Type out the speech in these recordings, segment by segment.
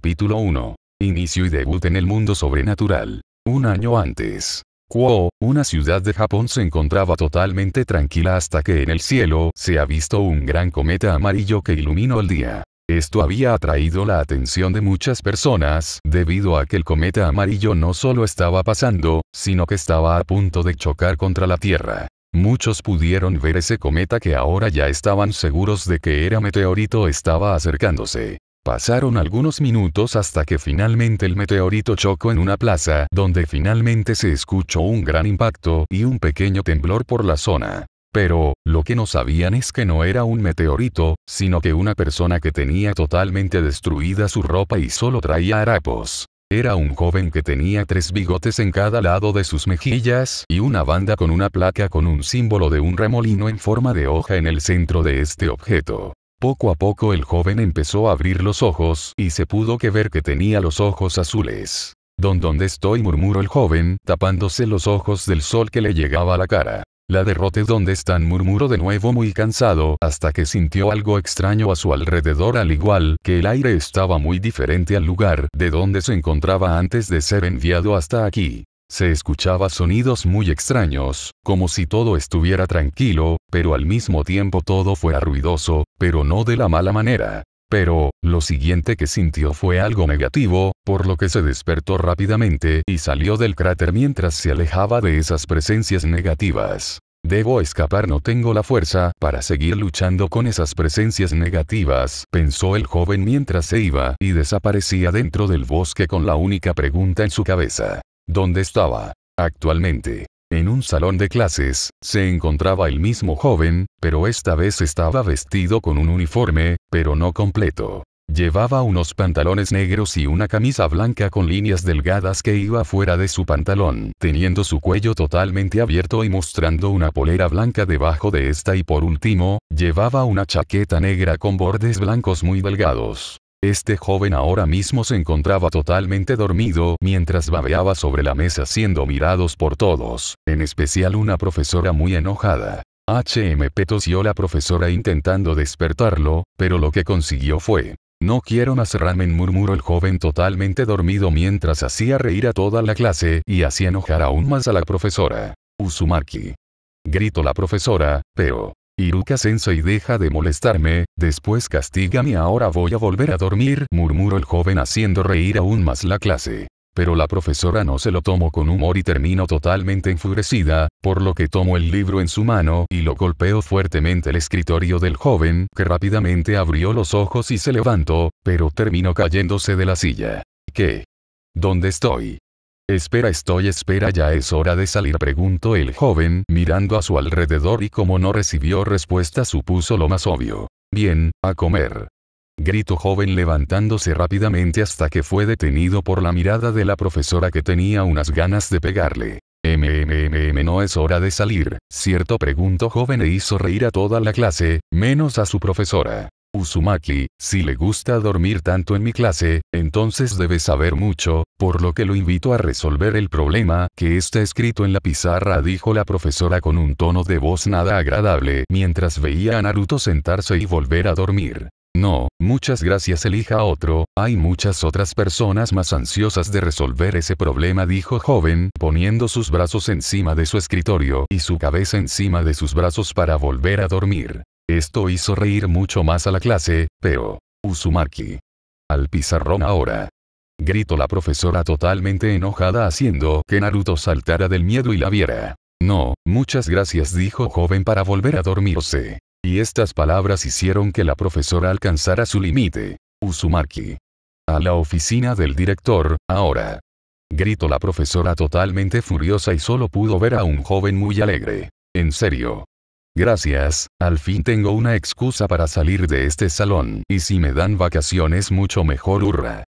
Capítulo 1. Inicio y debut en el mundo sobrenatural. Un año antes. Kuo, una ciudad de Japón se encontraba totalmente tranquila hasta que en el cielo se ha visto un gran cometa amarillo que iluminó el día. Esto había atraído la atención de muchas personas debido a que el cometa amarillo no solo estaba pasando, sino que estaba a punto de chocar contra la Tierra. Muchos pudieron ver ese cometa que ahora ya estaban seguros de que era meteorito estaba acercándose. Pasaron algunos minutos hasta que finalmente el meteorito chocó en una plaza, donde finalmente se escuchó un gran impacto y un pequeño temblor por la zona. Pero, lo que no sabían es que no era un meteorito, sino que una persona que tenía totalmente destruida su ropa y solo traía harapos. Era un joven que tenía tres bigotes en cada lado de sus mejillas y una banda con una placa con un símbolo de un remolino en forma de hoja en el centro de este objeto. Poco a poco el joven empezó a abrir los ojos y se pudo que ver que tenía los ojos azules. Don dónde estoy murmuró el joven, tapándose los ojos del sol que le llegaba a la cara. La derrote ¿Dónde están murmuró de nuevo muy cansado hasta que sintió algo extraño a su alrededor al igual que el aire estaba muy diferente al lugar de donde se encontraba antes de ser enviado hasta aquí. Se escuchaba sonidos muy extraños, como si todo estuviera tranquilo, pero al mismo tiempo todo fuera ruidoso, pero no de la mala manera. Pero, lo siguiente que sintió fue algo negativo, por lo que se despertó rápidamente y salió del cráter mientras se alejaba de esas presencias negativas. Debo escapar, no tengo la fuerza para seguir luchando con esas presencias negativas, pensó el joven mientras se iba y desaparecía dentro del bosque con la única pregunta en su cabeza donde estaba. Actualmente, en un salón de clases, se encontraba el mismo joven, pero esta vez estaba vestido con un uniforme, pero no completo. Llevaba unos pantalones negros y una camisa blanca con líneas delgadas que iba fuera de su pantalón, teniendo su cuello totalmente abierto y mostrando una polera blanca debajo de esta y por último, llevaba una chaqueta negra con bordes blancos muy delgados. Este joven ahora mismo se encontraba totalmente dormido mientras babeaba sobre la mesa siendo mirados por todos, en especial una profesora muy enojada. H.M. tosió la profesora intentando despertarlo, pero lo que consiguió fue. No quiero más ramen murmuró el joven totalmente dormido mientras hacía reír a toda la clase y hacía enojar aún más a la profesora. Usumaki. Gritó la profesora, pero, iruka y deja de molestarme, después castígame ahora voy a volver a dormir, murmuró el joven haciendo reír aún más la clase. Pero la profesora no se lo tomó con humor y terminó totalmente enfurecida, por lo que tomó el libro en su mano y lo golpeó fuertemente el escritorio del joven, que rápidamente abrió los ojos y se levantó, pero terminó cayéndose de la silla. ¿Qué? ¿Dónde estoy? Espera estoy espera ya es hora de salir preguntó el joven mirando a su alrededor y como no recibió respuesta supuso lo más obvio. Bien, a comer. Gritó joven levantándose rápidamente hasta que fue detenido por la mirada de la profesora que tenía unas ganas de pegarle. MMMM no es hora de salir, cierto preguntó joven e hizo reír a toda la clase, menos a su profesora. Uzumaki, si le gusta dormir tanto en mi clase, entonces debe saber mucho, por lo que lo invito a resolver el problema que está escrito en la pizarra dijo la profesora con un tono de voz nada agradable mientras veía a Naruto sentarse y volver a dormir. No, muchas gracias elija otro, hay muchas otras personas más ansiosas de resolver ese problema dijo joven, poniendo sus brazos encima de su escritorio y su cabeza encima de sus brazos para volver a dormir. Esto hizo reír mucho más a la clase, pero... Uzumaki. Al pizarrón ahora. Gritó la profesora totalmente enojada haciendo que Naruto saltara del miedo y la viera. No, muchas gracias dijo joven para volver a dormirse. Y estas palabras hicieron que la profesora alcanzara su límite. Uzumaki. A la oficina del director, ahora. Gritó la profesora totalmente furiosa y solo pudo ver a un joven muy alegre. En serio, Gracias, al fin tengo una excusa para salir de este salón, y si me dan vacaciones mucho mejor hurra.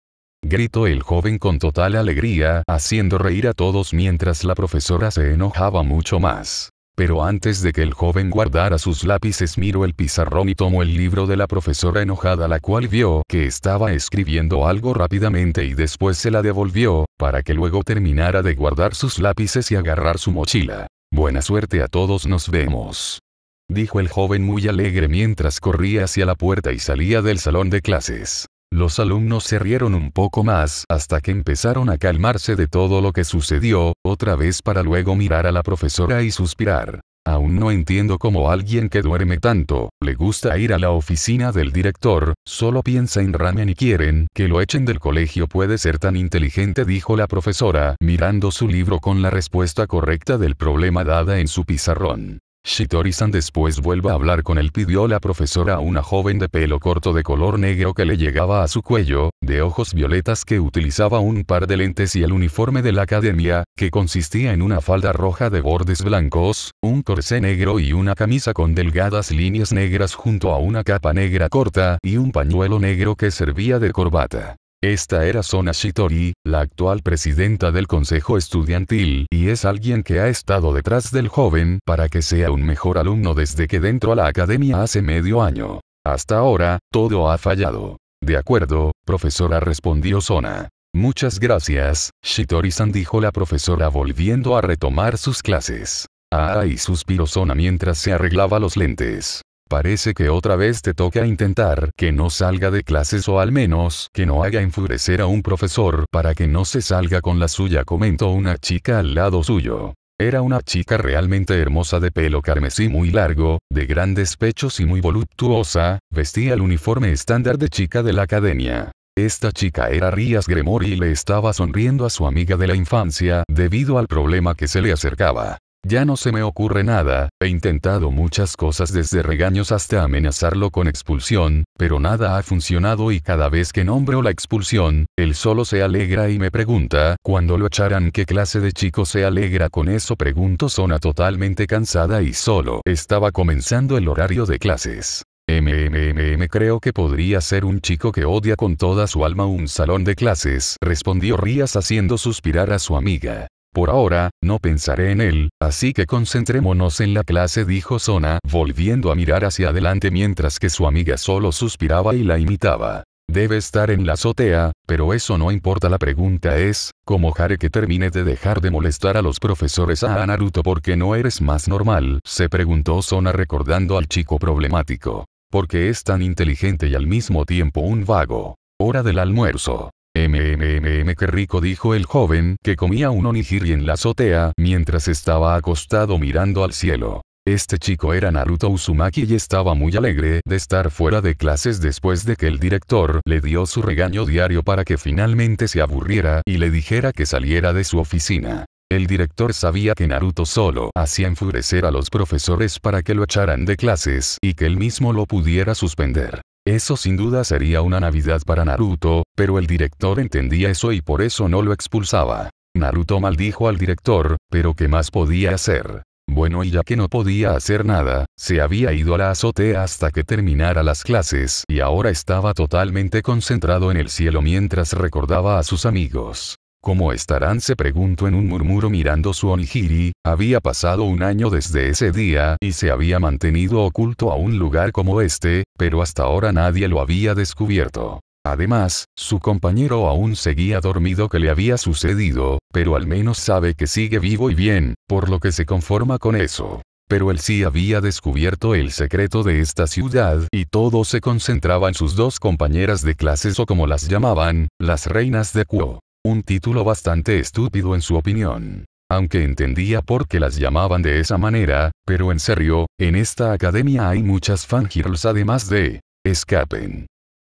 Gritó el joven con total alegría, haciendo reír a todos mientras la profesora se enojaba mucho más. Pero antes de que el joven guardara sus lápices miró el pizarrón y tomó el libro de la profesora enojada la cual vio que estaba escribiendo algo rápidamente y después se la devolvió, para que luego terminara de guardar sus lápices y agarrar su mochila. Buena suerte a todos nos vemos dijo el joven muy alegre mientras corría hacia la puerta y salía del salón de clases. Los alumnos se rieron un poco más hasta que empezaron a calmarse de todo lo que sucedió, otra vez para luego mirar a la profesora y suspirar. Aún no entiendo cómo alguien que duerme tanto, le gusta ir a la oficina del director, solo piensa en ramen y quieren que lo echen del colegio puede ser tan inteligente dijo la profesora, mirando su libro con la respuesta correcta del problema dada en su pizarrón. Shitori-san después vuelve a hablar con él pidió la profesora a una joven de pelo corto de color negro que le llegaba a su cuello, de ojos violetas que utilizaba un par de lentes y el uniforme de la academia, que consistía en una falda roja de bordes blancos, un corsé negro y una camisa con delgadas líneas negras junto a una capa negra corta y un pañuelo negro que servía de corbata. Esta era Sona Shitori, la actual presidenta del consejo estudiantil y es alguien que ha estado detrás del joven para que sea un mejor alumno desde que dentro a la academia hace medio año. Hasta ahora, todo ha fallado. De acuerdo, profesora respondió Sona. Muchas gracias, Shitori-san dijo la profesora volviendo a retomar sus clases. Ah, y suspiró Sona mientras se arreglaba los lentes. Parece que otra vez te toca intentar que no salga de clases o al menos que no haga enfurecer a un profesor para que no se salga con la suya, comentó una chica al lado suyo. Era una chica realmente hermosa de pelo carmesí muy largo, de grandes pechos y muy voluptuosa, vestía el uniforme estándar de chica de la academia. Esta chica era Rías Gremor y le estaba sonriendo a su amiga de la infancia debido al problema que se le acercaba. Ya no se me ocurre nada, he intentado muchas cosas desde regaños hasta amenazarlo con expulsión, pero nada ha funcionado y cada vez que nombro la expulsión, él solo se alegra y me pregunta, cuando lo echarán qué clase de chico se alegra con eso? Pregunto zona totalmente cansada y solo estaba comenzando el horario de clases. MMMM creo que podría ser un chico que odia con toda su alma un salón de clases, respondió Rías haciendo suspirar a su amiga. Por ahora, no pensaré en él, así que concentrémonos en la clase, dijo Sona, volviendo a mirar hacia adelante mientras que su amiga solo suspiraba y la imitaba. Debe estar en la azotea, pero eso no importa. La pregunta es, ¿cómo haré que termine de dejar de molestar a los profesores a ah, Naruto porque no eres más normal? se preguntó Sona recordando al chico problemático. Porque es tan inteligente y al mismo tiempo un vago. Hora del almuerzo. MMM qué rico dijo el joven que comía un onigiri en la azotea mientras estaba acostado mirando al cielo. Este chico era Naruto Uzumaki y estaba muy alegre de estar fuera de clases después de que el director le dio su regaño diario para que finalmente se aburriera y le dijera que saliera de su oficina. El director sabía que Naruto solo hacía enfurecer a los profesores para que lo echaran de clases y que él mismo lo pudiera suspender. Eso sin duda sería una Navidad para Naruto, pero el director entendía eso y por eso no lo expulsaba. Naruto maldijo al director, pero ¿qué más podía hacer? Bueno y ya que no podía hacer nada, se había ido a la azotea hasta que terminara las clases y ahora estaba totalmente concentrado en el cielo mientras recordaba a sus amigos. ¿Cómo estarán? se preguntó en un murmuro mirando su onigiri, había pasado un año desde ese día y se había mantenido oculto a un lugar como este, pero hasta ahora nadie lo había descubierto. Además, su compañero aún seguía dormido que le había sucedido, pero al menos sabe que sigue vivo y bien, por lo que se conforma con eso. Pero él sí había descubierto el secreto de esta ciudad y todo se concentraba en sus dos compañeras de clases o como las llamaban, las reinas de Kuo. Un título bastante estúpido en su opinión. Aunque entendía por qué las llamaban de esa manera, pero en serio, en esta academia hay muchas fangirls además de... Escapen.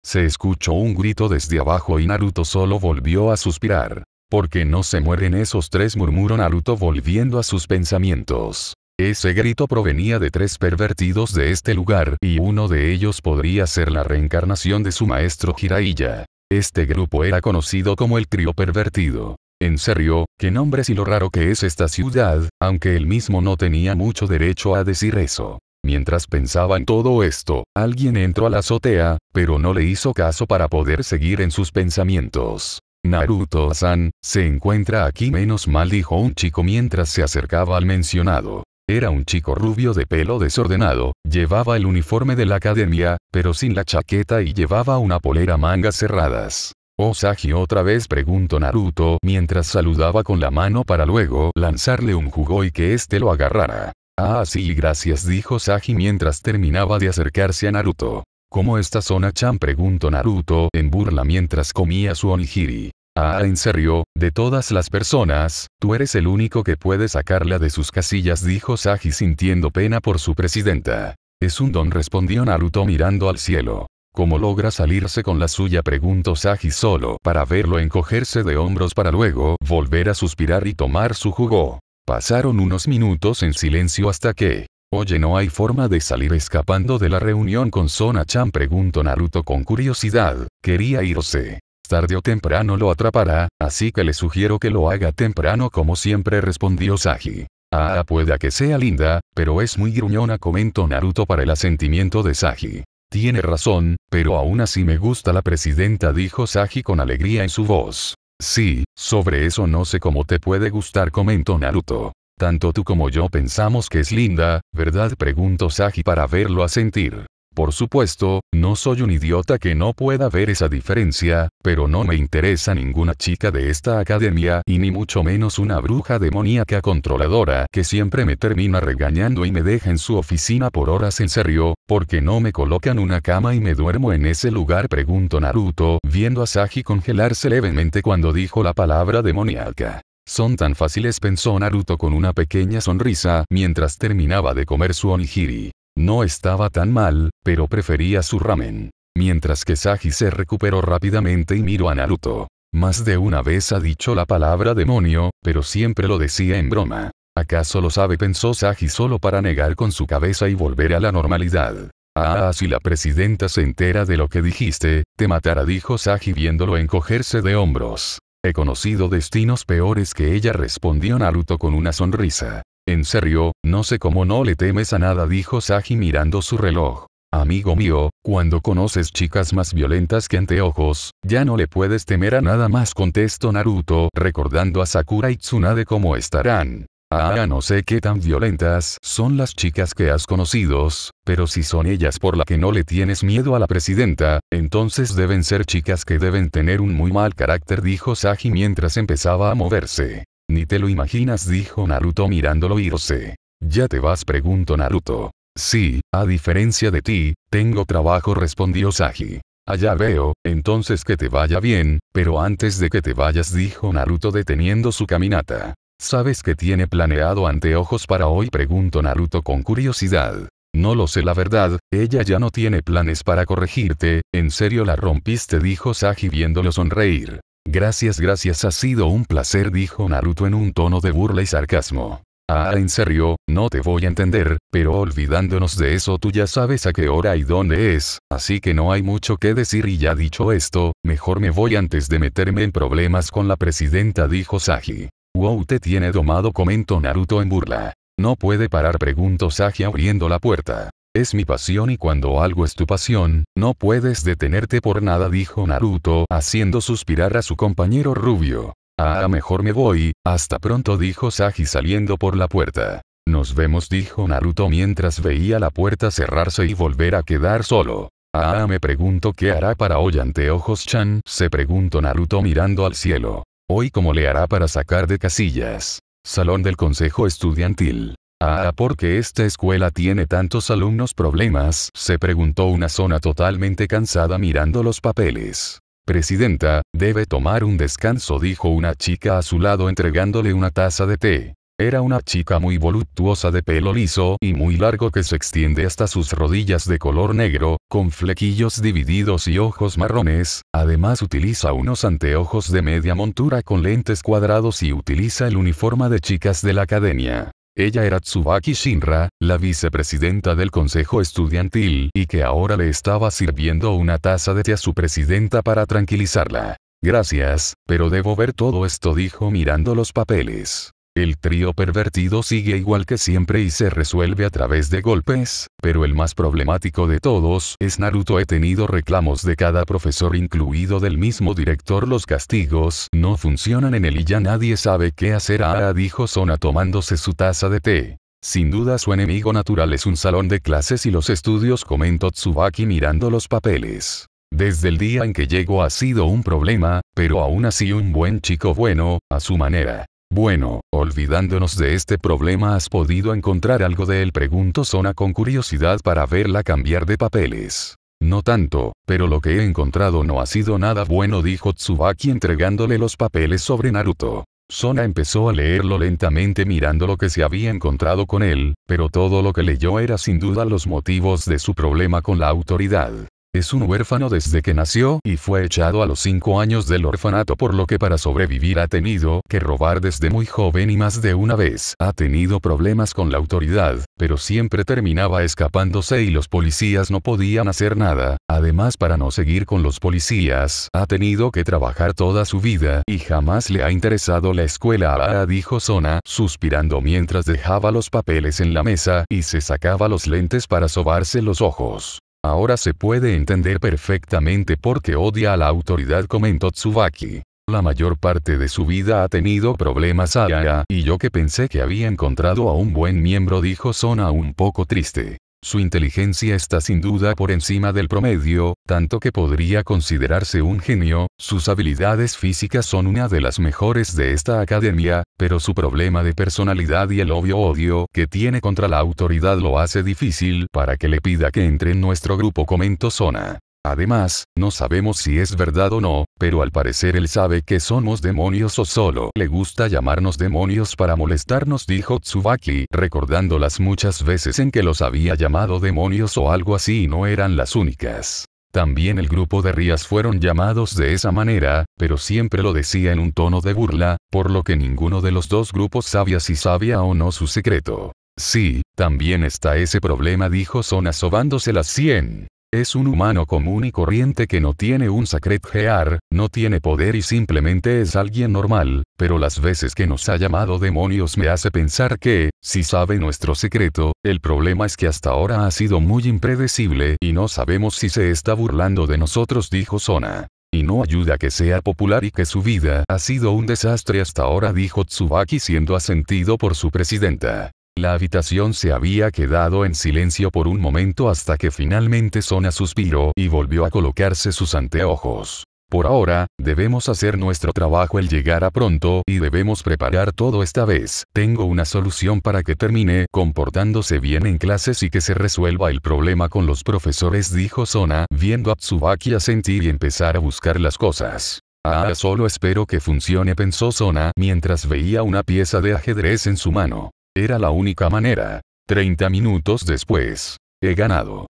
Se escuchó un grito desde abajo y Naruto solo volvió a suspirar. Porque no se mueren esos tres? murmuró Naruto volviendo a sus pensamientos. Ese grito provenía de tres pervertidos de este lugar y uno de ellos podría ser la reencarnación de su maestro Jiraiya. Este grupo era conocido como el trío Pervertido. En serio, qué nombres y lo raro que es esta ciudad, aunque él mismo no tenía mucho derecho a decir eso. Mientras pensaba en todo esto, alguien entró a la azotea, pero no le hizo caso para poder seguir en sus pensamientos. Naruto-san, se encuentra aquí menos mal dijo un chico mientras se acercaba al mencionado. Era un chico rubio de pelo desordenado, llevaba el uniforme de la academia, pero sin la chaqueta y llevaba una polera mangas cerradas. Oh, Saji otra vez preguntó Naruto mientras saludaba con la mano para luego lanzarle un jugo y que este lo agarrara. Ah sí gracias dijo Saji mientras terminaba de acercarse a Naruto. ¿Cómo está Sona-chan? preguntó Naruto en burla mientras comía su onigiri. Ah, en serio, de todas las personas, tú eres el único que puede sacarla de sus casillas, dijo Saji, sintiendo pena por su presidenta. Es un don, respondió Naruto mirando al cielo. ¿Cómo logra salirse con la suya? preguntó Saji solo para verlo encogerse de hombros para luego volver a suspirar y tomar su jugo. Pasaron unos minutos en silencio hasta que... Oye, ¿no hay forma de salir escapando de la reunión con Sona-chan? preguntó Naruto con curiosidad. Quería irse. Tarde o temprano lo atrapará, así que le sugiero que lo haga temprano como siempre respondió Saji. Ah, pueda que sea linda, pero es muy gruñona comentó Naruto para el asentimiento de Saji. Tiene razón, pero aún así me gusta la presidenta dijo Saji con alegría en su voz. Sí, sobre eso no sé cómo te puede gustar comentó Naruto. Tanto tú como yo pensamos que es linda, ¿verdad? preguntó Saji para verlo asentir. Por supuesto, no soy un idiota que no pueda ver esa diferencia, pero no me interesa ninguna chica de esta academia y ni mucho menos una bruja demoníaca controladora que siempre me termina regañando y me deja en su oficina por horas en serio, porque no me colocan una cama y me duermo en ese lugar, pregunto Naruto, viendo a Saji congelarse levemente cuando dijo la palabra demoníaca. Son tan fáciles pensó Naruto con una pequeña sonrisa mientras terminaba de comer su onigiri. No estaba tan mal, pero prefería su ramen. Mientras que Saji se recuperó rápidamente y miró a Naruto. Más de una vez ha dicho la palabra demonio, pero siempre lo decía en broma. ¿Acaso lo sabe? pensó Saji solo para negar con su cabeza y volver a la normalidad. Ah, si la presidenta se entera de lo que dijiste, te matará, dijo Saji viéndolo encogerse de hombros. He conocido destinos peores que ella, respondió Naruto con una sonrisa. En serio, no sé cómo no le temes a nada dijo Saji mirando su reloj. Amigo mío, cuando conoces chicas más violentas que anteojos, ya no le puedes temer a nada más contestó Naruto recordando a Sakura y Tsunade cómo estarán. Ah, no sé qué tan violentas son las chicas que has conocido, pero si son ellas por la que no le tienes miedo a la presidenta, entonces deben ser chicas que deben tener un muy mal carácter dijo Saji mientras empezaba a moverse. Ni te lo imaginas dijo Naruto mirándolo irse. ¿Ya te vas? preguntó Naruto. Sí, a diferencia de ti, tengo trabajo respondió saji Allá veo, entonces que te vaya bien, pero antes de que te vayas dijo Naruto deteniendo su caminata. ¿Sabes qué tiene planeado anteojos para hoy? preguntó Naruto con curiosidad. No lo sé la verdad, ella ya no tiene planes para corregirte, en serio la rompiste dijo saji viéndolo sonreír. Gracias, gracias, ha sido un placer, dijo Naruto en un tono de burla y sarcasmo. Ah, ah, en serio, no te voy a entender, pero olvidándonos de eso tú ya sabes a qué hora y dónde es, así que no hay mucho que decir y ya dicho esto, mejor me voy antes de meterme en problemas con la presidenta, dijo Saji. Wow, te tiene domado, comentó Naruto en burla. No puede parar, preguntó Saji abriendo la puerta. Es mi pasión y cuando algo es tu pasión, no puedes detenerte por nada dijo Naruto haciendo suspirar a su compañero rubio. Ah, ah mejor me voy, hasta pronto dijo Saji saliendo por la puerta. Nos vemos dijo Naruto mientras veía la puerta cerrarse y volver a quedar solo. Ah, ah, me pregunto qué hará para hoy ante ojos Chan, se preguntó Naruto mirando al cielo. Hoy cómo le hará para sacar de casillas. Salón del Consejo Estudiantil. Ah, ah porque esta escuela tiene tantos alumnos problemas? se preguntó una zona totalmente cansada mirando los papeles. Presidenta, debe tomar un descanso, dijo una chica a su lado entregándole una taza de té. Era una chica muy voluptuosa de pelo liso y muy largo que se extiende hasta sus rodillas de color negro, con flequillos divididos y ojos marrones, además utiliza unos anteojos de media montura con lentes cuadrados y utiliza el uniforme de chicas de la academia. Ella era Tsubaki Shinra, la vicepresidenta del consejo estudiantil y que ahora le estaba sirviendo una taza de té a su presidenta para tranquilizarla. Gracias, pero debo ver todo esto dijo mirando los papeles. El trío pervertido sigue igual que siempre y se resuelve a través de golpes, pero el más problemático de todos es Naruto. He tenido reclamos de cada profesor incluido del mismo director. Los castigos no funcionan en él y ya nadie sabe qué hacer. Ah, ah, dijo Sona tomándose su taza de té. Sin duda su enemigo natural es un salón de clases y los estudios comentó Tsubaki mirando los papeles. Desde el día en que llegó ha sido un problema, pero aún así un buen chico bueno, a su manera. Bueno, olvidándonos de este problema has podido encontrar algo de él pregunto Sona con curiosidad para verla cambiar de papeles. No tanto, pero lo que he encontrado no ha sido nada bueno dijo Tsubaki entregándole los papeles sobre Naruto. Sona empezó a leerlo lentamente mirando lo que se había encontrado con él, pero todo lo que leyó era sin duda los motivos de su problema con la autoridad. Es un huérfano desde que nació y fue echado a los 5 años del orfanato por lo que para sobrevivir ha tenido que robar desde muy joven y más de una vez ha tenido problemas con la autoridad, pero siempre terminaba escapándose y los policías no podían hacer nada. Además para no seguir con los policías, ha tenido que trabajar toda su vida y jamás le ha interesado la escuela a dijo Zona, suspirando mientras dejaba los papeles en la mesa y se sacaba los lentes para sobarse los ojos. Ahora se puede entender perfectamente por qué odia a la autoridad comentó Tsubaki. La mayor parte de su vida ha tenido problemas Aya ah, y yo que pensé que había encontrado a un buen miembro dijo Sona un poco triste. Su inteligencia está sin duda por encima del promedio, tanto que podría considerarse un genio, sus habilidades físicas son una de las mejores de esta academia, pero su problema de personalidad y el obvio odio que tiene contra la autoridad lo hace difícil para que le pida que entre en nuestro grupo Comento Zona. Además, no sabemos si es verdad o no, pero al parecer él sabe que somos demonios o solo le gusta llamarnos demonios para molestarnos, dijo Tsubaki, recordando las muchas veces en que los había llamado demonios o algo así y no eran las únicas. También el grupo de Rías fueron llamados de esa manera, pero siempre lo decía en un tono de burla, por lo que ninguno de los dos grupos sabía si sabía o no su secreto. Sí, también está ese problema dijo Son sobándose las 100. Es un humano común y corriente que no tiene un sacred gear, no tiene poder y simplemente es alguien normal, pero las veces que nos ha llamado demonios me hace pensar que, si sabe nuestro secreto, el problema es que hasta ahora ha sido muy impredecible y no sabemos si se está burlando de nosotros dijo Sona. Y no ayuda que sea popular y que su vida ha sido un desastre hasta ahora dijo Tsubaki siendo asentido por su presidenta. La habitación se había quedado en silencio por un momento hasta que finalmente Sona suspiró y volvió a colocarse sus anteojos. Por ahora, debemos hacer nuestro trabajo el llegar a pronto y debemos preparar todo esta vez. Tengo una solución para que termine comportándose bien en clases y que se resuelva el problema con los profesores, dijo Sona, viendo a Tsubaki sentir y empezar a buscar las cosas. Ah, solo espero que funcione, pensó Sona mientras veía una pieza de ajedrez en su mano. Era la única manera. 30 minutos después. He ganado.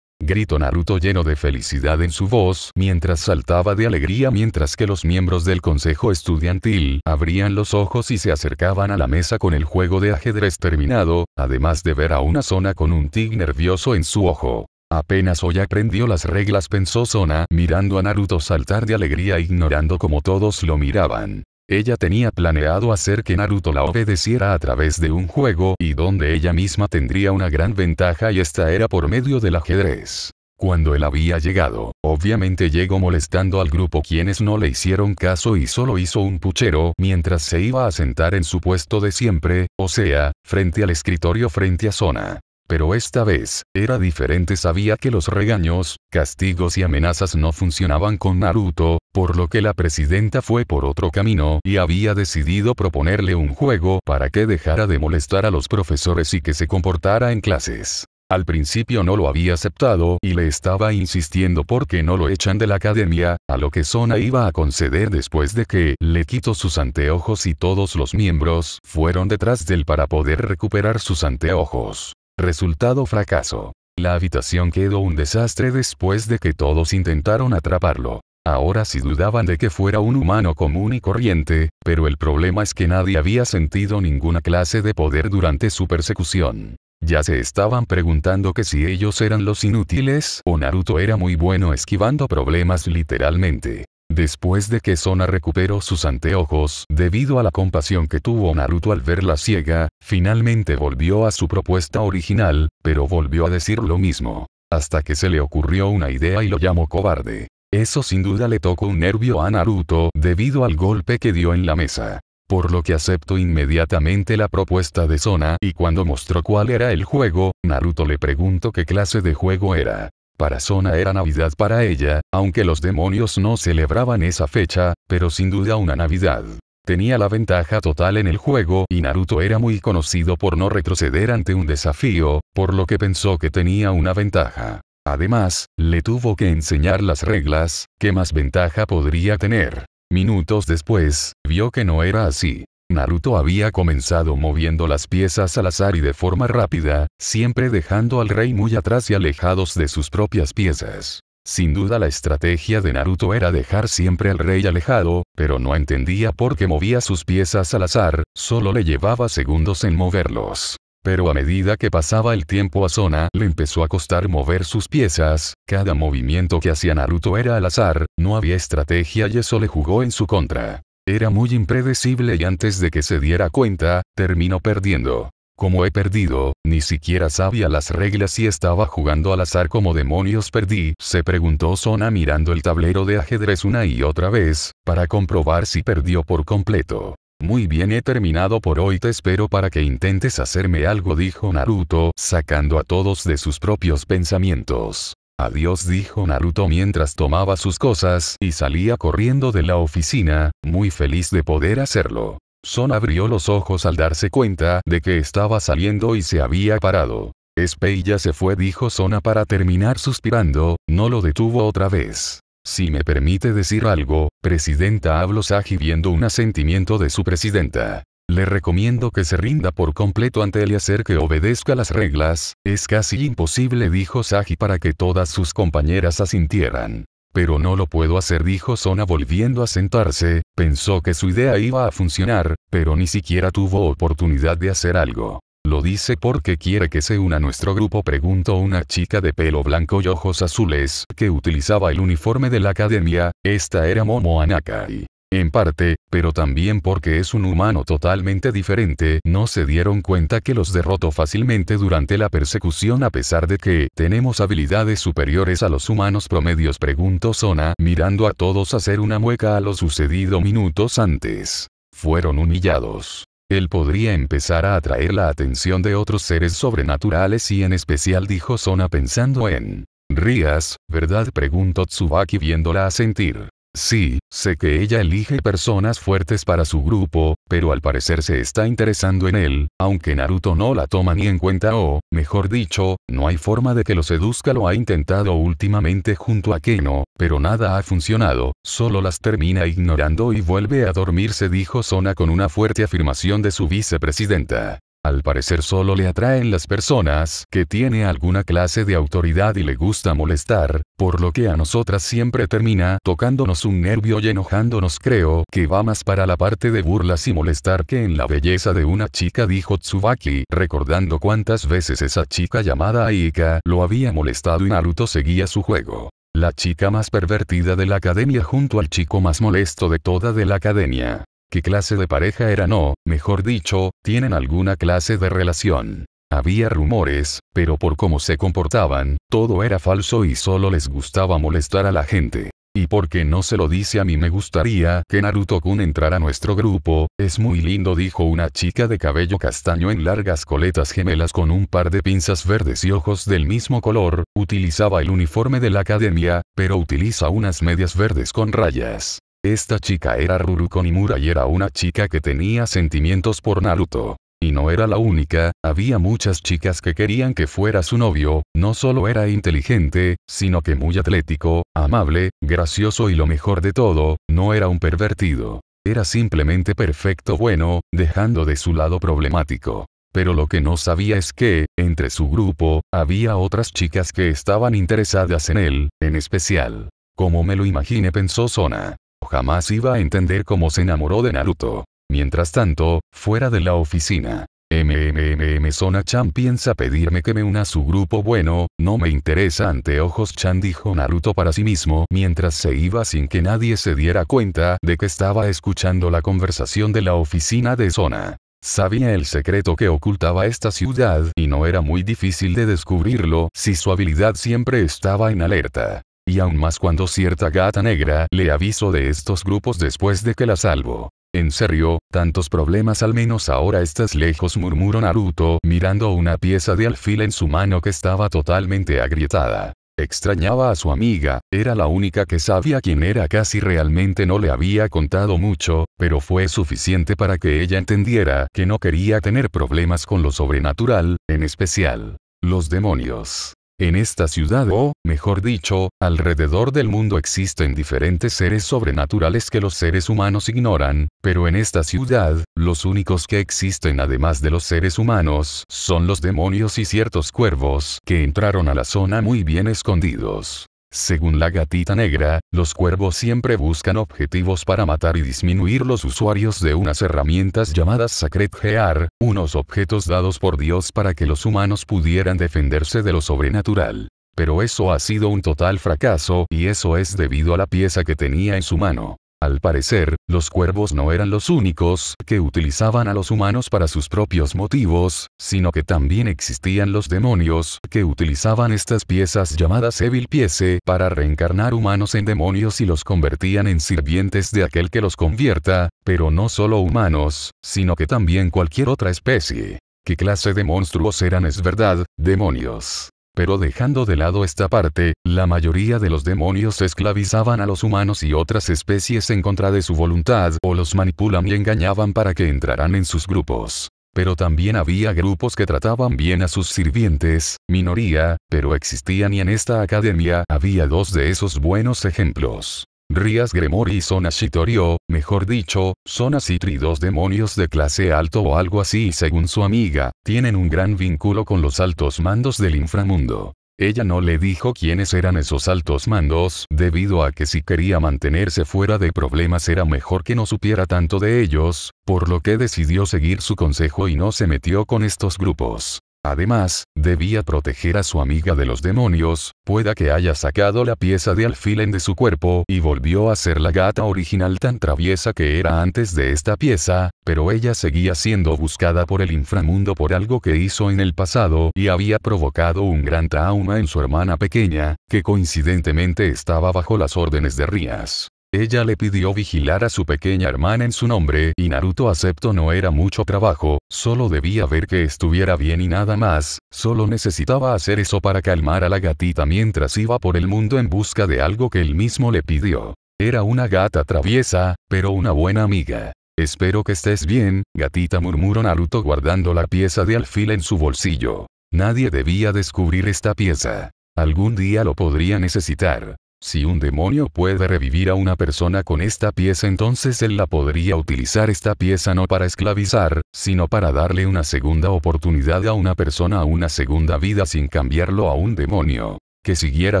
Gritó Naruto lleno de felicidad en su voz mientras saltaba de alegría mientras que los miembros del consejo estudiantil abrían los ojos y se acercaban a la mesa con el juego de ajedrez terminado, además de ver a una zona con un tig nervioso en su ojo. Apenas hoy aprendió las reglas pensó Zona mirando a Naruto saltar de alegría ignorando como todos lo miraban. Ella tenía planeado hacer que Naruto la obedeciera a través de un juego y donde ella misma tendría una gran ventaja y esta era por medio del ajedrez. Cuando él había llegado, obviamente llegó molestando al grupo quienes no le hicieron caso y solo hizo un puchero mientras se iba a sentar en su puesto de siempre, o sea, frente al escritorio frente a Zona. Pero esta vez, era diferente sabía que los regaños, castigos y amenazas no funcionaban con Naruto, por lo que la presidenta fue por otro camino y había decidido proponerle un juego para que dejara de molestar a los profesores y que se comportara en clases. Al principio no lo había aceptado y le estaba insistiendo porque no lo echan de la academia, a lo que Sona iba a conceder después de que le quitó sus anteojos y todos los miembros fueron detrás del para poder recuperar sus anteojos. Resultado fracaso. La habitación quedó un desastre después de que todos intentaron atraparlo. Ahora sí dudaban de que fuera un humano común y corriente, pero el problema es que nadie había sentido ninguna clase de poder durante su persecución. Ya se estaban preguntando que si ellos eran los inútiles o Naruto era muy bueno esquivando problemas literalmente. Después de que Sona recuperó sus anteojos debido a la compasión que tuvo Naruto al verla ciega, finalmente volvió a su propuesta original, pero volvió a decir lo mismo. Hasta que se le ocurrió una idea y lo llamó cobarde. Eso sin duda le tocó un nervio a Naruto debido al golpe que dio en la mesa. Por lo que aceptó inmediatamente la propuesta de Sona y cuando mostró cuál era el juego, Naruto le preguntó qué clase de juego era. Para Zona era Navidad para ella, aunque los demonios no celebraban esa fecha, pero sin duda una Navidad. Tenía la ventaja total en el juego y Naruto era muy conocido por no retroceder ante un desafío, por lo que pensó que tenía una ventaja. Además, le tuvo que enseñar las reglas, ¿qué más ventaja podría tener? Minutos después, vio que no era así. Naruto había comenzado moviendo las piezas al azar y de forma rápida, siempre dejando al rey muy atrás y alejados de sus propias piezas. Sin duda la estrategia de Naruto era dejar siempre al rey alejado, pero no entendía por qué movía sus piezas al azar, solo le llevaba segundos en moverlos. Pero a medida que pasaba el tiempo a Zona le empezó a costar mover sus piezas, cada movimiento que hacía Naruto era al azar, no había estrategia y eso le jugó en su contra. Era muy impredecible y antes de que se diera cuenta, terminó perdiendo. Como he perdido, ni siquiera sabía las reglas y estaba jugando al azar como demonios perdí, se preguntó Sona mirando el tablero de ajedrez una y otra vez, para comprobar si perdió por completo. Muy bien he terminado por hoy te espero para que intentes hacerme algo dijo Naruto, sacando a todos de sus propios pensamientos. Adiós dijo Naruto mientras tomaba sus cosas y salía corriendo de la oficina, muy feliz de poder hacerlo. Sona abrió los ojos al darse cuenta de que estaba saliendo y se había parado. Spey ya se fue dijo Sona para terminar suspirando, no lo detuvo otra vez. Si me permite decir algo, presidenta habló Saji viendo un asentimiento de su presidenta. Le recomiendo que se rinda por completo ante él y hacer que obedezca las reglas, es casi imposible dijo Saji para que todas sus compañeras asintieran. Pero no lo puedo hacer dijo Sona volviendo a sentarse, pensó que su idea iba a funcionar, pero ni siquiera tuvo oportunidad de hacer algo. Lo dice porque quiere que se una a nuestro grupo, preguntó una chica de pelo blanco y ojos azules que utilizaba el uniforme de la academia, esta era Momo Anakai. En parte, pero también porque es un humano totalmente diferente, no se dieron cuenta que los derrotó fácilmente durante la persecución a pesar de que tenemos habilidades superiores a los humanos promedios, preguntó Zona, mirando a todos hacer una mueca a lo sucedido minutos antes. Fueron humillados. Él podría empezar a atraer la atención de otros seres sobrenaturales y en especial dijo Zona pensando en... Rías, ¿verdad? preguntó Tsubaki viéndola asentir. Sí, sé que ella elige personas fuertes para su grupo, pero al parecer se está interesando en él, aunque Naruto no la toma ni en cuenta o, mejor dicho, no hay forma de que lo seduzca lo ha intentado últimamente junto a Keno, pero nada ha funcionado, solo las termina ignorando y vuelve a dormirse dijo Sona con una fuerte afirmación de su vicepresidenta. Al parecer solo le atraen las personas que tiene alguna clase de autoridad y le gusta molestar, por lo que a nosotras siempre termina tocándonos un nervio y enojándonos creo que va más para la parte de burlas y molestar que en la belleza de una chica dijo Tsubaki recordando cuántas veces esa chica llamada Aika lo había molestado y Naruto seguía su juego. La chica más pervertida de la academia junto al chico más molesto de toda de la academia. ¿Qué clase de pareja eran no, mejor dicho, tienen alguna clase de relación? Había rumores, pero por cómo se comportaban, todo era falso y solo les gustaba molestar a la gente. Y porque no se lo dice a mí me gustaría que Naruto-kun entrara a nuestro grupo, es muy lindo dijo una chica de cabello castaño en largas coletas gemelas con un par de pinzas verdes y ojos del mismo color, utilizaba el uniforme de la academia, pero utiliza unas medias verdes con rayas. Esta chica era Ruru Konimura y era una chica que tenía sentimientos por Naruto. Y no era la única, había muchas chicas que querían que fuera su novio, no solo era inteligente, sino que muy atlético, amable, gracioso y lo mejor de todo, no era un pervertido. Era simplemente perfecto bueno, dejando de su lado problemático. Pero lo que no sabía es que, entre su grupo, había otras chicas que estaban interesadas en él, en especial. Como me lo imaginé pensó Sona jamás iba a entender cómo se enamoró de Naruto. Mientras tanto, fuera de la oficina, MMMM Zona Chan piensa pedirme que me una a su grupo bueno, no me interesa anteojos Chan dijo Naruto para sí mismo mientras se iba sin que nadie se diera cuenta de que estaba escuchando la conversación de la oficina de Zona. Sabía el secreto que ocultaba esta ciudad y no era muy difícil de descubrirlo si su habilidad siempre estaba en alerta y aún más cuando cierta gata negra le avisó de estos grupos después de que la salvo. En serio, tantos problemas al menos ahora estás lejos murmuró Naruto mirando una pieza de alfil en su mano que estaba totalmente agrietada. Extrañaba a su amiga, era la única que sabía quién era casi realmente no le había contado mucho, pero fue suficiente para que ella entendiera que no quería tener problemas con lo sobrenatural, en especial, los demonios. En esta ciudad o, mejor dicho, alrededor del mundo existen diferentes seres sobrenaturales que los seres humanos ignoran, pero en esta ciudad, los únicos que existen además de los seres humanos, son los demonios y ciertos cuervos que entraron a la zona muy bien escondidos. Según la gatita negra, los cuervos siempre buscan objetivos para matar y disminuir los usuarios de unas herramientas llamadas Sacred Gear, unos objetos dados por Dios para que los humanos pudieran defenderse de lo sobrenatural. Pero eso ha sido un total fracaso y eso es debido a la pieza que tenía en su mano. Al parecer, los cuervos no eran los únicos que utilizaban a los humanos para sus propios motivos, sino que también existían los demonios que utilizaban estas piezas llamadas Evil Piece para reencarnar humanos en demonios y los convertían en sirvientes de aquel que los convierta, pero no solo humanos, sino que también cualquier otra especie. ¿Qué clase de monstruos eran es verdad, demonios? Pero dejando de lado esta parte, la mayoría de los demonios esclavizaban a los humanos y otras especies en contra de su voluntad o los manipulan y engañaban para que entraran en sus grupos. Pero también había grupos que trataban bien a sus sirvientes, minoría, pero existían y en esta academia había dos de esos buenos ejemplos. Rías Gremor y Zona Shitorio, mejor dicho, son dos demonios de clase alto o algo así según su amiga, tienen un gran vínculo con los altos mandos del inframundo. Ella no le dijo quiénes eran esos altos mandos, debido a que si quería mantenerse fuera de problemas era mejor que no supiera tanto de ellos, por lo que decidió seguir su consejo y no se metió con estos grupos. Además, debía proteger a su amiga de los demonios, pueda que haya sacado la pieza de alfilen de su cuerpo y volvió a ser la gata original tan traviesa que era antes de esta pieza, pero ella seguía siendo buscada por el inframundo por algo que hizo en el pasado y había provocado un gran trauma en su hermana pequeña, que coincidentemente estaba bajo las órdenes de Rías. Ella le pidió vigilar a su pequeña hermana en su nombre y Naruto aceptó no era mucho trabajo, solo debía ver que estuviera bien y nada más, solo necesitaba hacer eso para calmar a la gatita mientras iba por el mundo en busca de algo que él mismo le pidió. Era una gata traviesa, pero una buena amiga. Espero que estés bien, gatita murmuró Naruto guardando la pieza de alfil en su bolsillo. Nadie debía descubrir esta pieza. Algún día lo podría necesitar. Si un demonio puede revivir a una persona con esta pieza entonces él la podría utilizar esta pieza no para esclavizar, sino para darle una segunda oportunidad a una persona a una segunda vida sin cambiarlo a un demonio. Que siguiera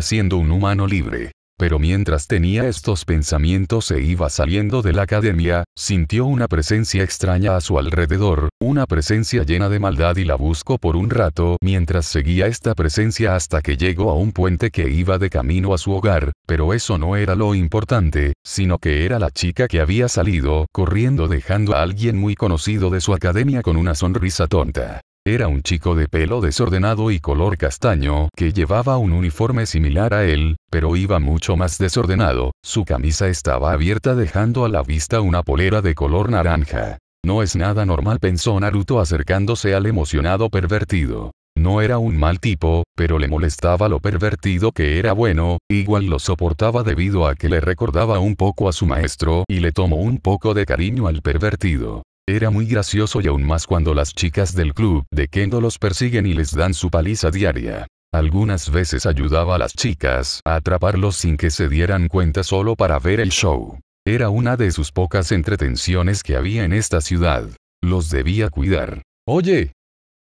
siendo un humano libre. Pero mientras tenía estos pensamientos e iba saliendo de la academia, sintió una presencia extraña a su alrededor, una presencia llena de maldad y la buscó por un rato mientras seguía esta presencia hasta que llegó a un puente que iba de camino a su hogar, pero eso no era lo importante, sino que era la chica que había salido corriendo dejando a alguien muy conocido de su academia con una sonrisa tonta. Era un chico de pelo desordenado y color castaño, que llevaba un uniforme similar a él, pero iba mucho más desordenado, su camisa estaba abierta dejando a la vista una polera de color naranja. No es nada normal, pensó Naruto acercándose al emocionado pervertido. No era un mal tipo, pero le molestaba lo pervertido que era bueno, igual lo soportaba debido a que le recordaba un poco a su maestro y le tomó un poco de cariño al pervertido. Era muy gracioso y aún más cuando las chicas del club de Kendo los persiguen y les dan su paliza diaria. Algunas veces ayudaba a las chicas a atraparlos sin que se dieran cuenta solo para ver el show. Era una de sus pocas entretenciones que había en esta ciudad. Los debía cuidar. Oye.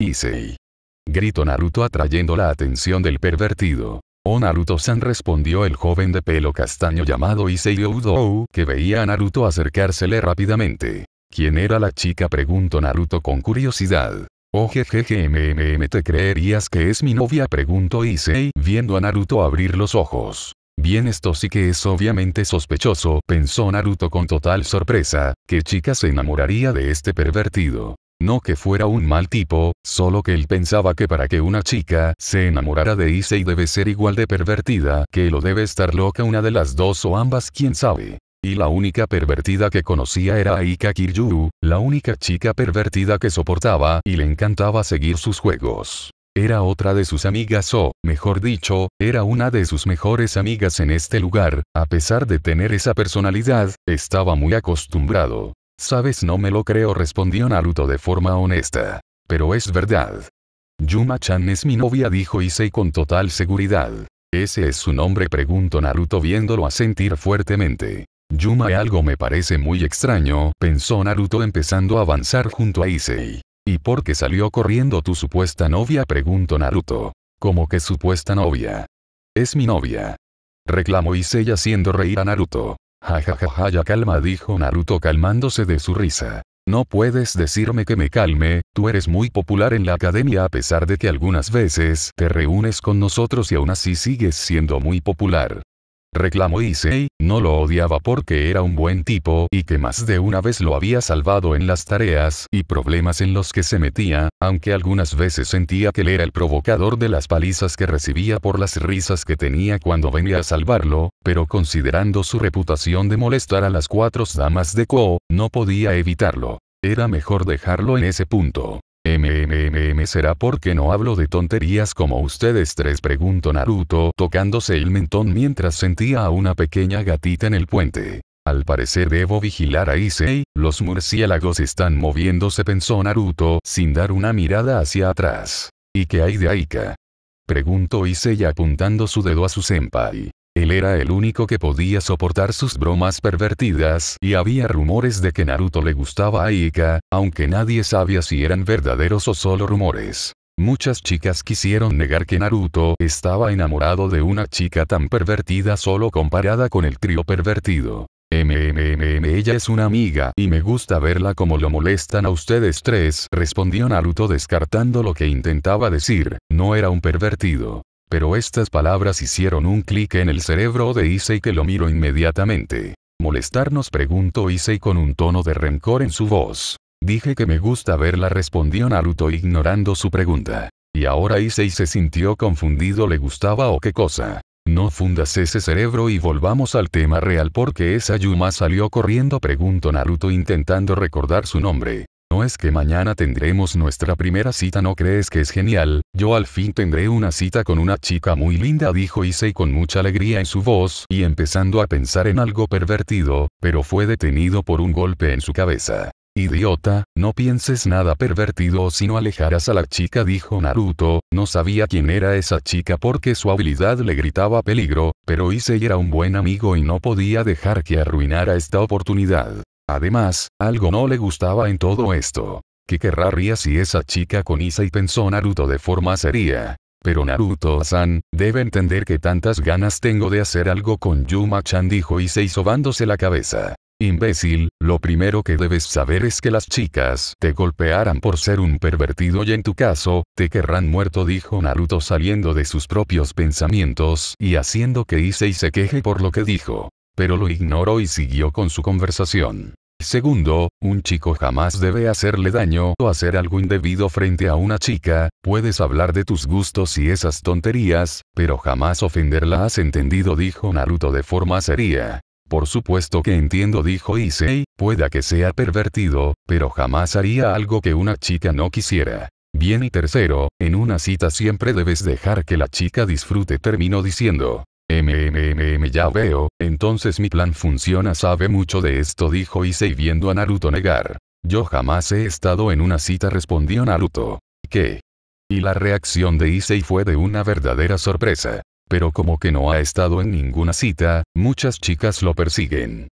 Issei. Gritó Naruto atrayendo la atención del pervertido. Oh Naruto-san respondió el joven de pelo castaño llamado Issei Udo que veía a Naruto acercársele rápidamente. ¿Quién era la chica? preguntó Naruto con curiosidad. Oh, jeje mm, te creerías que es mi novia preguntó Issei viendo a Naruto abrir los ojos. Bien esto sí que es obviamente sospechoso, pensó Naruto con total sorpresa, que chica se enamoraría de este pervertido. No que fuera un mal tipo, solo que él pensaba que para que una chica se enamorara de Issei debe ser igual de pervertida que lo debe estar loca una de las dos o ambas quién sabe y la única pervertida que conocía era Aika Kiryu, la única chica pervertida que soportaba y le encantaba seguir sus juegos. Era otra de sus amigas o, mejor dicho, era una de sus mejores amigas en este lugar, a pesar de tener esa personalidad, estaba muy acostumbrado. Sabes no me lo creo respondió Naruto de forma honesta. Pero es verdad. Yuma-chan es mi novia dijo Isei con total seguridad. ¿Ese es su nombre? preguntó Naruto viéndolo a sentir fuertemente. Yuma algo me parece muy extraño, pensó Naruto empezando a avanzar junto a Issei. ¿Y por qué salió corriendo tu supuesta novia? preguntó Naruto. ¿Cómo que supuesta novia? Es mi novia. Reclamó Issei haciendo reír a Naruto. ja ja, ja, ya calma dijo Naruto calmándose de su risa. No puedes decirme que me calme, tú eres muy popular en la academia a pesar de que algunas veces te reúnes con nosotros y aún así sigues siendo muy popular reclamó Issei, no lo odiaba porque era un buen tipo y que más de una vez lo había salvado en las tareas y problemas en los que se metía, aunque algunas veces sentía que él era el provocador de las palizas que recibía por las risas que tenía cuando venía a salvarlo, pero considerando su reputación de molestar a las cuatro damas de Ko, no podía evitarlo. Era mejor dejarlo en ese punto. MMM será porque no hablo de tonterías como ustedes tres preguntó Naruto tocándose el mentón mientras sentía a una pequeña gatita en el puente. Al parecer debo vigilar a Issei, los murciélagos están moviéndose pensó Naruto sin dar una mirada hacia atrás. ¿Y qué hay de Aika? Preguntó Issei apuntando su dedo a su senpai. Él era el único que podía soportar sus bromas pervertidas y había rumores de que Naruto le gustaba a Ika, aunque nadie sabía si eran verdaderos o solo rumores. Muchas chicas quisieron negar que Naruto estaba enamorado de una chica tan pervertida solo comparada con el trío pervertido. MMMM ella es una amiga y me gusta verla como lo molestan a ustedes tres, respondió Naruto descartando lo que intentaba decir, no era un pervertido. Pero estas palabras hicieron un clic en el cerebro de Issei que lo miró inmediatamente. ¿Molestarnos? preguntó Issei con un tono de rencor en su voz. Dije que me gusta verla respondió Naruto ignorando su pregunta. Y ahora Issei se sintió confundido le gustaba o qué cosa. No fundas ese cerebro y volvamos al tema real porque esa Yuma salió corriendo preguntó Naruto intentando recordar su nombre es que mañana tendremos nuestra primera cita no crees que es genial, yo al fin tendré una cita con una chica muy linda dijo Issei con mucha alegría en su voz y empezando a pensar en algo pervertido, pero fue detenido por un golpe en su cabeza. Idiota, no pienses nada pervertido o si no alejarás a la chica dijo Naruto, no sabía quién era esa chica porque su habilidad le gritaba peligro, pero Issei era un buen amigo y no podía dejar que arruinara esta oportunidad. Además, algo no le gustaba en todo esto. ¿Qué querrá Ria si esa chica con y pensó Naruto de forma seria? Pero Naruto-san, debe entender que tantas ganas tengo de hacer algo con Yuma-chan dijo y sobándose la cabeza. Imbécil, lo primero que debes saber es que las chicas te golpearán por ser un pervertido y en tu caso, te querrán muerto dijo Naruto saliendo de sus propios pensamientos y haciendo que y se queje por lo que dijo pero lo ignoró y siguió con su conversación. Segundo, un chico jamás debe hacerle daño o hacer algo indebido frente a una chica, puedes hablar de tus gustos y esas tonterías, pero jamás ofenderla has entendido dijo Naruto de forma seria. Por supuesto que entiendo dijo Issei, pueda que sea pervertido, pero jamás haría algo que una chica no quisiera. Bien y tercero, en una cita siempre debes dejar que la chica disfrute terminó diciendo. MMM ya veo, entonces mi plan funciona sabe mucho de esto dijo Issei viendo a Naruto negar. Yo jamás he estado en una cita respondió Naruto. ¿Qué? Y la reacción de Issei fue de una verdadera sorpresa. Pero como que no ha estado en ninguna cita, muchas chicas lo persiguen.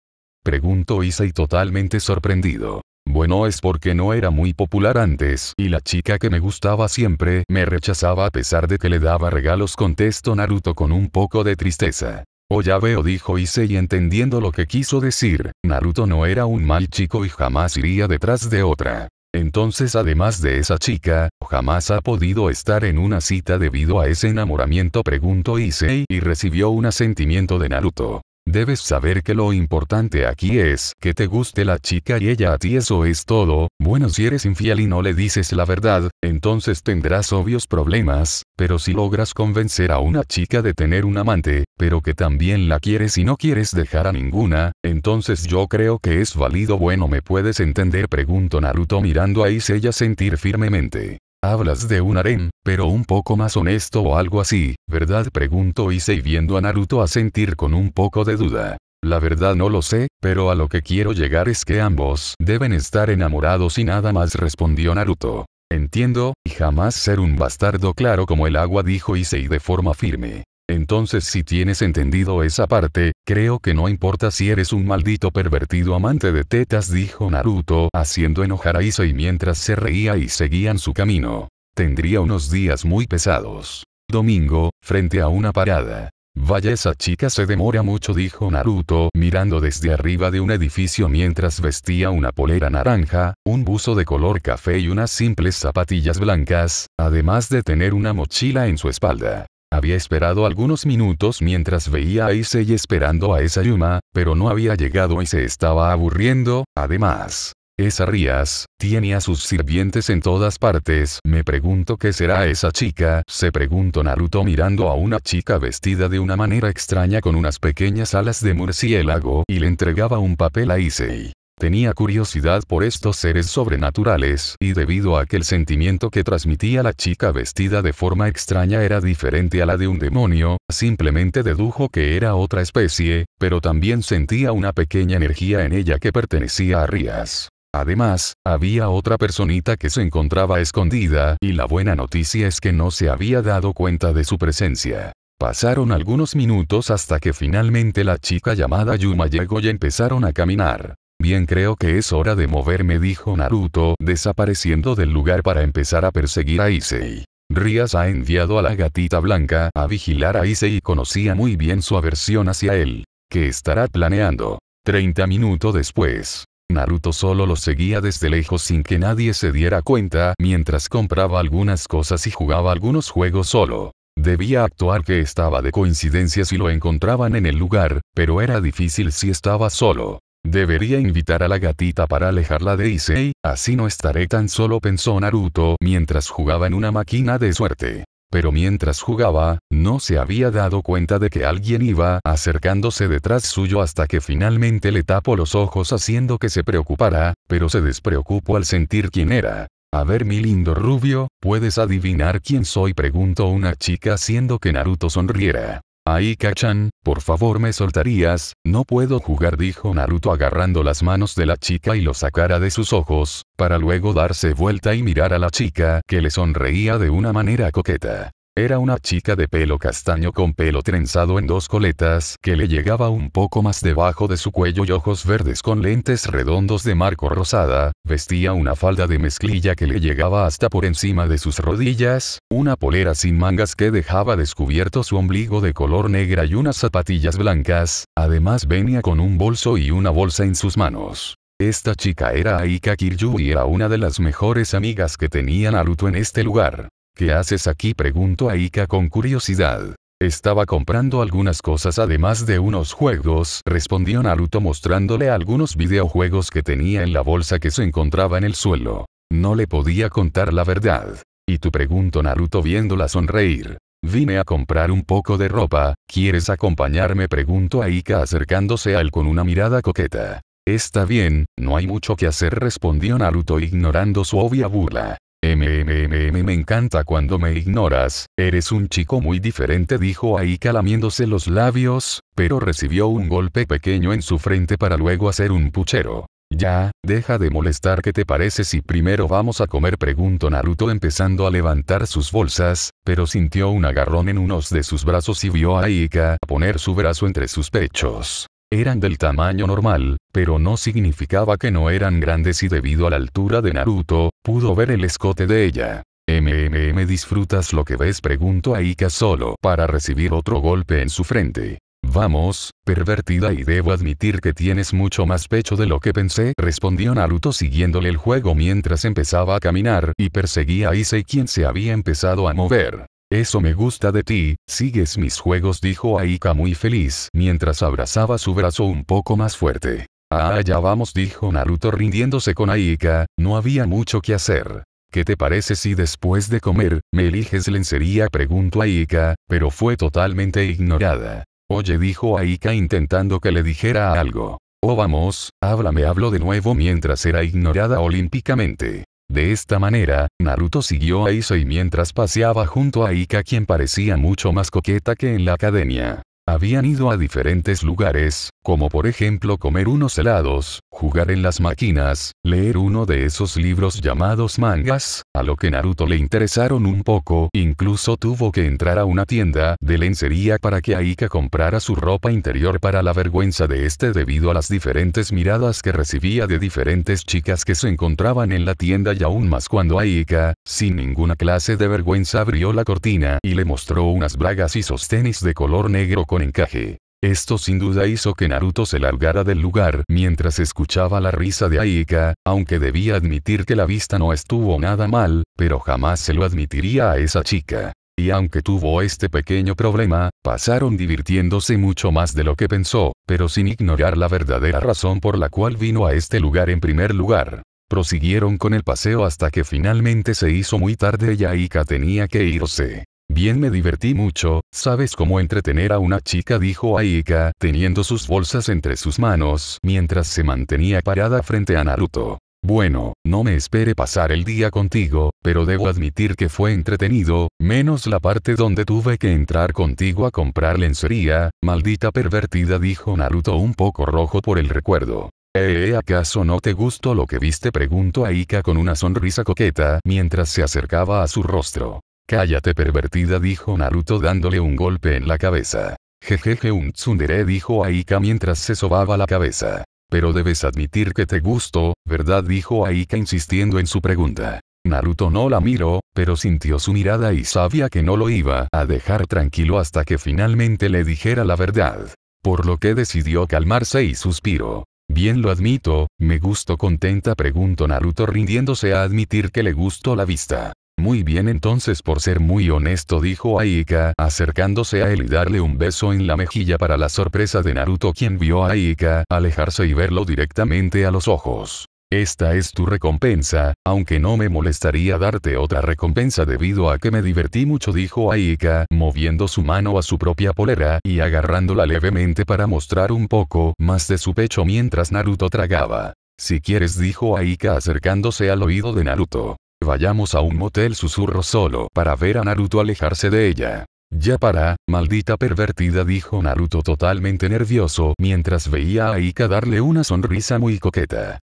Preguntó Issei totalmente sorprendido. Bueno es porque no era muy popular antes y la chica que me gustaba siempre me rechazaba a pesar de que le daba regalos contestó Naruto con un poco de tristeza. Oh ya veo dijo Issei entendiendo lo que quiso decir, Naruto no era un mal chico y jamás iría detrás de otra. Entonces además de esa chica, jamás ha podido estar en una cita debido a ese enamoramiento preguntó Issei y recibió un asentimiento de Naruto. Debes saber que lo importante aquí es que te guste la chica y ella a ti eso es todo, bueno si eres infiel y no le dices la verdad, entonces tendrás obvios problemas, pero si logras convencer a una chica de tener un amante, pero que también la quieres y no quieres dejar a ninguna, entonces yo creo que es válido bueno me puedes entender pregunto Naruto mirando a Isella sentir firmemente. Hablas de un harén, pero un poco más honesto o algo así, ¿verdad? Preguntó Issei viendo a Naruto a sentir con un poco de duda. La verdad no lo sé, pero a lo que quiero llegar es que ambos deben estar enamorados y nada más respondió Naruto. Entiendo, y jamás ser un bastardo claro como el agua dijo Issei de forma firme. Entonces si tienes entendido esa parte, creo que no importa si eres un maldito pervertido amante de tetas dijo Naruto haciendo enojar a y mientras se reía y seguían su camino. Tendría unos días muy pesados. Domingo, frente a una parada. Vaya esa chica se demora mucho dijo Naruto mirando desde arriba de un edificio mientras vestía una polera naranja, un buzo de color café y unas simples zapatillas blancas, además de tener una mochila en su espalda. Había esperado algunos minutos mientras veía a Issei esperando a esa Yuma, pero no había llegado y se estaba aburriendo, además. Esa Rías, tiene a sus sirvientes en todas partes. Me pregunto qué será esa chica, se preguntó Naruto mirando a una chica vestida de una manera extraña con unas pequeñas alas de murciélago y le entregaba un papel a Issei. Tenía curiosidad por estos seres sobrenaturales y debido a que el sentimiento que transmitía la chica vestida de forma extraña era diferente a la de un demonio, simplemente dedujo que era otra especie, pero también sentía una pequeña energía en ella que pertenecía a Rías. Además, había otra personita que se encontraba escondida y la buena noticia es que no se había dado cuenta de su presencia. Pasaron algunos minutos hasta que finalmente la chica llamada Yuma llegó y empezaron a caminar. Bien creo que es hora de moverme dijo Naruto desapareciendo del lugar para empezar a perseguir a Issei. Rías ha enviado a la gatita blanca a vigilar a Issei y conocía muy bien su aversión hacia él. ¿Qué estará planeando. 30 minutos después. Naruto solo lo seguía desde lejos sin que nadie se diera cuenta mientras compraba algunas cosas y jugaba algunos juegos solo. Debía actuar que estaba de coincidencia si lo encontraban en el lugar, pero era difícil si estaba solo. Debería invitar a la gatita para alejarla de Issei, así no estaré tan solo pensó Naruto mientras jugaba en una máquina de suerte. Pero mientras jugaba, no se había dado cuenta de que alguien iba acercándose detrás suyo hasta que finalmente le tapó los ojos haciendo que se preocupara, pero se despreocupó al sentir quién era. A ver mi lindo rubio, ¿puedes adivinar quién soy? preguntó una chica haciendo que Naruto sonriera. Ahí Kachan, por favor me soltarías, no puedo jugar dijo Naruto agarrando las manos de la chica y lo sacara de sus ojos, para luego darse vuelta y mirar a la chica que le sonreía de una manera coqueta. Era una chica de pelo castaño con pelo trenzado en dos coletas que le llegaba un poco más debajo de su cuello y ojos verdes con lentes redondos de marco rosada, vestía una falda de mezclilla que le llegaba hasta por encima de sus rodillas, una polera sin mangas que dejaba descubierto su ombligo de color negra y unas zapatillas blancas, además venía con un bolso y una bolsa en sus manos. Esta chica era Aika Kiryu y era una de las mejores amigas que tenía Naruto en este lugar. ¿Qué haces aquí? preguntó a Ika con curiosidad. Estaba comprando algunas cosas además de unos juegos, respondió Naruto mostrándole algunos videojuegos que tenía en la bolsa que se encontraba en el suelo. No le podía contar la verdad. Y tú preguntó Naruto viéndola sonreír. Vine a comprar un poco de ropa, ¿quieres acompañarme? preguntó a acercándose a él con una mirada coqueta. Está bien, no hay mucho que hacer respondió Naruto ignorando su obvia burla. MMM me encanta cuando me ignoras, eres un chico muy diferente dijo Aika lamiéndose los labios, pero recibió un golpe pequeño en su frente para luego hacer un puchero. Ya, deja de molestar ¿qué te parece si primero vamos a comer? preguntó Naruto empezando a levantar sus bolsas, pero sintió un agarrón en unos de sus brazos y vio a Aika poner su brazo entre sus pechos. Eran del tamaño normal, pero no significaba que no eran grandes y debido a la altura de Naruto, pudo ver el escote de ella. MMM disfrutas lo que ves preguntó a Ika solo para recibir otro golpe en su frente. Vamos, pervertida y debo admitir que tienes mucho más pecho de lo que pensé, respondió Naruto siguiéndole el juego mientras empezaba a caminar y perseguía a Ise quien se había empezado a mover. Eso me gusta de ti, sigues mis juegos dijo Aika muy feliz mientras abrazaba su brazo un poco más fuerte. Ah, ya vamos dijo Naruto rindiéndose con Aika, no había mucho que hacer. ¿Qué te parece si después de comer, me eliges lencería? preguntó Aika, pero fue totalmente ignorada. Oye dijo Aika intentando que le dijera algo. Oh vamos, háblame hablo de nuevo mientras era ignorada olímpicamente. De esta manera, Naruto siguió a y mientras paseaba junto a Ika quien parecía mucho más coqueta que en la academia. Habían ido a diferentes lugares, como por ejemplo comer unos helados, jugar en las máquinas, leer uno de esos libros llamados mangas, a lo que Naruto le interesaron un poco, incluso tuvo que entrar a una tienda de lencería para que Aika comprara su ropa interior para la vergüenza de este debido a las diferentes miradas que recibía de diferentes chicas que se encontraban en la tienda y aún más cuando Aika, sin ninguna clase de vergüenza abrió la cortina y le mostró unas bragas y sostenis de color negro con encaje. Esto sin duda hizo que Naruto se largara del lugar mientras escuchaba la risa de Aika, aunque debía admitir que la vista no estuvo nada mal, pero jamás se lo admitiría a esa chica. Y aunque tuvo este pequeño problema, pasaron divirtiéndose mucho más de lo que pensó, pero sin ignorar la verdadera razón por la cual vino a este lugar en primer lugar. Prosiguieron con el paseo hasta que finalmente se hizo muy tarde y Aika tenía que irse. Bien me divertí mucho, ¿sabes cómo entretener a una chica? dijo Aika, teniendo sus bolsas entre sus manos mientras se mantenía parada frente a Naruto. Bueno, no me espere pasar el día contigo, pero debo admitir que fue entretenido, menos la parte donde tuve que entrar contigo a comprar lencería, maldita pervertida dijo Naruto un poco rojo por el recuerdo. ¿Eh, eh ¿Acaso no te gustó lo que viste? preguntó Aika con una sonrisa coqueta mientras se acercaba a su rostro. Cállate pervertida dijo Naruto dándole un golpe en la cabeza. Jejeje un tsundere dijo Aika mientras se sobaba la cabeza. Pero debes admitir que te gustó, ¿verdad? dijo Aika insistiendo en su pregunta. Naruto no la miró, pero sintió su mirada y sabía que no lo iba a dejar tranquilo hasta que finalmente le dijera la verdad. Por lo que decidió calmarse y suspiró. Bien lo admito, me gustó contenta preguntó Naruto rindiéndose a admitir que le gustó la vista. Muy bien entonces por ser muy honesto dijo Aika acercándose a él y darle un beso en la mejilla para la sorpresa de Naruto quien vio a Aika alejarse y verlo directamente a los ojos. Esta es tu recompensa, aunque no me molestaría darte otra recompensa debido a que me divertí mucho dijo Aika, moviendo su mano a su propia polera y agarrándola levemente para mostrar un poco más de su pecho mientras Naruto tragaba. Si quieres dijo Aika acercándose al oído de Naruto. Vayamos a un motel susurro solo para ver a Naruto alejarse de ella. Ya para, maldita pervertida dijo Naruto totalmente nervioso mientras veía a Ika darle una sonrisa muy coqueta.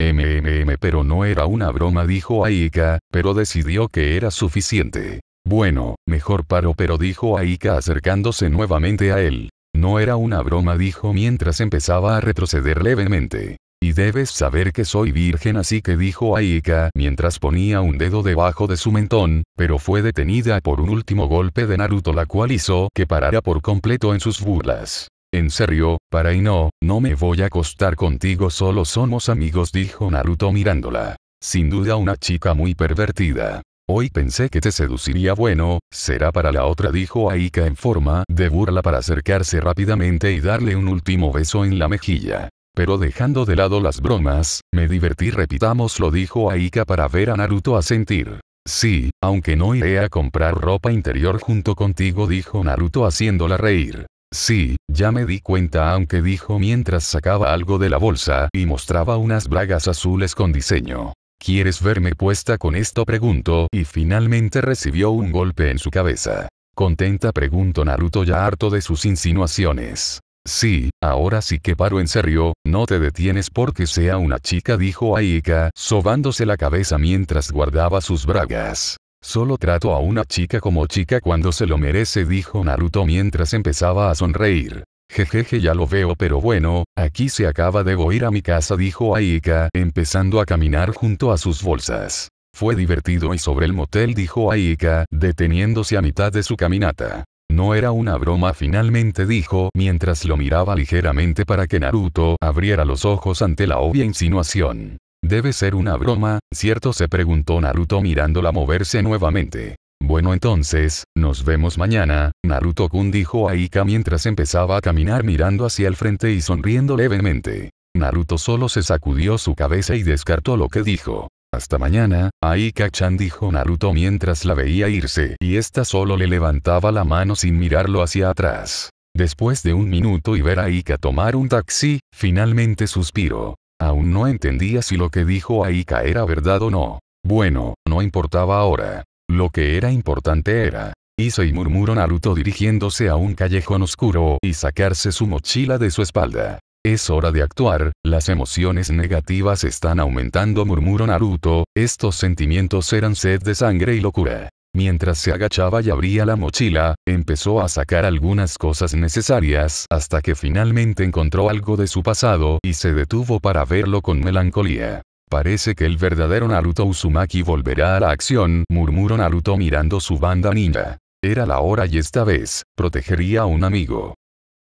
MMM pero no era una broma dijo Aika, pero decidió que era suficiente. Bueno, mejor paro pero dijo Aika acercándose nuevamente a él. No era una broma dijo mientras empezaba a retroceder levemente. Y debes saber que soy virgen así que dijo Aika mientras ponía un dedo debajo de su mentón, pero fue detenida por un último golpe de Naruto la cual hizo que parara por completo en sus burlas. En serio, para y no, no me voy a acostar contigo solo somos amigos dijo Naruto mirándola. Sin duda una chica muy pervertida. Hoy pensé que te seduciría bueno, será para la otra dijo Aika en forma de burla para acercarse rápidamente y darle un último beso en la mejilla. Pero dejando de lado las bromas, me divertí repitamos lo dijo Aika para ver a Naruto a sentir. Sí, aunque no iré a comprar ropa interior junto contigo dijo Naruto haciéndola reír. Sí, ya me di cuenta aunque dijo mientras sacaba algo de la bolsa y mostraba unas bragas azules con diseño. ¿Quieres verme puesta con esto? preguntó y finalmente recibió un golpe en su cabeza. Contenta preguntó Naruto ya harto de sus insinuaciones. Sí, ahora sí que paro en serio, no te detienes porque sea una chica, dijo Aika, sobándose la cabeza mientras guardaba sus bragas. Solo trato a una chica como chica cuando se lo merece, dijo Naruto mientras empezaba a sonreír. Jejeje ya lo veo pero bueno, aquí se acaba debo ir a mi casa dijo Aika empezando a caminar junto a sus bolsas. Fue divertido y sobre el motel dijo Aika, deteniéndose a mitad de su caminata. No era una broma finalmente dijo mientras lo miraba ligeramente para que Naruto abriera los ojos ante la obvia insinuación. Debe ser una broma, ¿cierto? se preguntó Naruto mirándola moverse nuevamente. Bueno entonces, nos vemos mañana, Naruto-kun dijo a Ika mientras empezaba a caminar mirando hacia el frente y sonriendo levemente. Naruto solo se sacudió su cabeza y descartó lo que dijo. Hasta mañana, Aika-chan dijo Naruto mientras la veía irse y esta solo le levantaba la mano sin mirarlo hacia atrás. Después de un minuto y ver a Aika tomar un taxi, finalmente suspiró. Aún no entendía si lo que dijo Aika era verdad o no. Bueno, no importaba ahora. Lo que era importante era. Hizo y murmuró Naruto dirigiéndose a un callejón oscuro y sacarse su mochila de su espalda. Es hora de actuar, las emociones negativas están aumentando murmuró Naruto, estos sentimientos eran sed de sangre y locura. Mientras se agachaba y abría la mochila, empezó a sacar algunas cosas necesarias hasta que finalmente encontró algo de su pasado y se detuvo para verlo con melancolía. Parece que el verdadero Naruto Uzumaki volverá a la acción, murmuró Naruto mirando su banda ninja. Era la hora y esta vez, protegería a un amigo.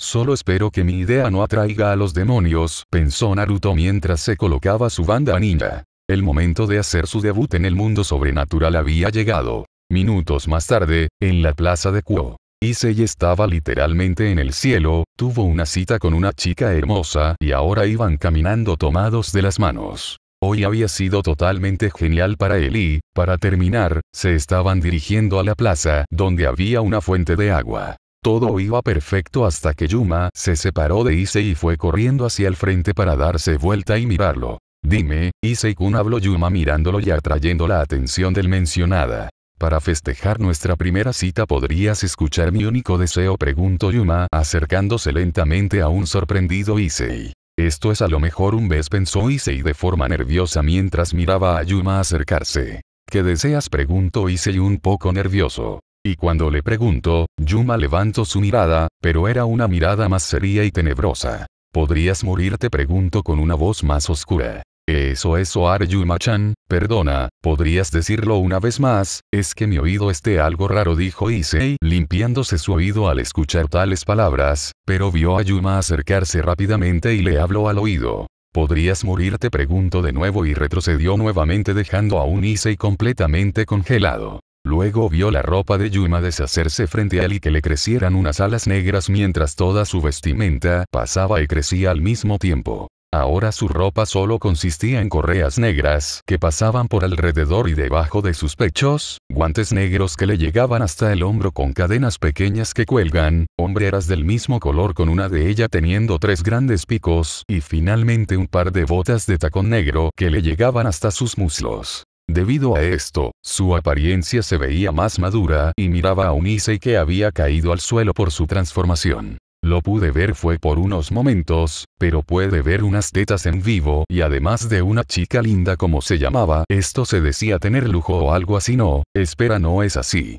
Solo espero que mi idea no atraiga a los demonios, pensó Naruto mientras se colocaba su banda ninja. El momento de hacer su debut en el mundo sobrenatural había llegado. Minutos más tarde, en la plaza de Kuo. Issei estaba literalmente en el cielo, tuvo una cita con una chica hermosa y ahora iban caminando tomados de las manos. Hoy había sido totalmente genial para él y, para terminar, se estaban dirigiendo a la plaza, donde había una fuente de agua. Todo iba perfecto hasta que Yuma se separó de Issei y fue corriendo hacia el frente para darse vuelta y mirarlo. Dime, Issei-kun habló Yuma mirándolo y atrayendo la atención del mencionada. Para festejar nuestra primera cita podrías escuchar mi único deseo preguntó Yuma acercándose lentamente a un sorprendido Issei. Esto es a lo mejor un beso pensó Issei de forma nerviosa mientras miraba a Yuma acercarse. ¿Qué deseas? preguntó Issei un poco nervioso. Y cuando le preguntó, Yuma levantó su mirada, pero era una mirada más seria y tenebrosa. ¿Podrías morir? te preguntó con una voz más oscura. Eso es Oar Yuma-chan, perdona, ¿podrías decirlo una vez más? Es que mi oído esté algo raro dijo Issei, limpiándose su oído al escuchar tales palabras, pero vio a Yuma acercarse rápidamente y le habló al oído. ¿Podrías morir? te preguntó de nuevo y retrocedió nuevamente dejando a un Issei completamente congelado. Luego vio la ropa de Yuma deshacerse frente a él y que le crecieran unas alas negras mientras toda su vestimenta pasaba y crecía al mismo tiempo. Ahora su ropa solo consistía en correas negras que pasaban por alrededor y debajo de sus pechos, guantes negros que le llegaban hasta el hombro con cadenas pequeñas que cuelgan, hombreras del mismo color con una de ellas teniendo tres grandes picos y finalmente un par de botas de tacón negro que le llegaban hasta sus muslos. Debido a esto, su apariencia se veía más madura y miraba a un que había caído al suelo por su transformación. Lo pude ver fue por unos momentos, pero puede ver unas tetas en vivo y además de una chica linda como se llamaba, esto se decía tener lujo o algo así no, espera no es así.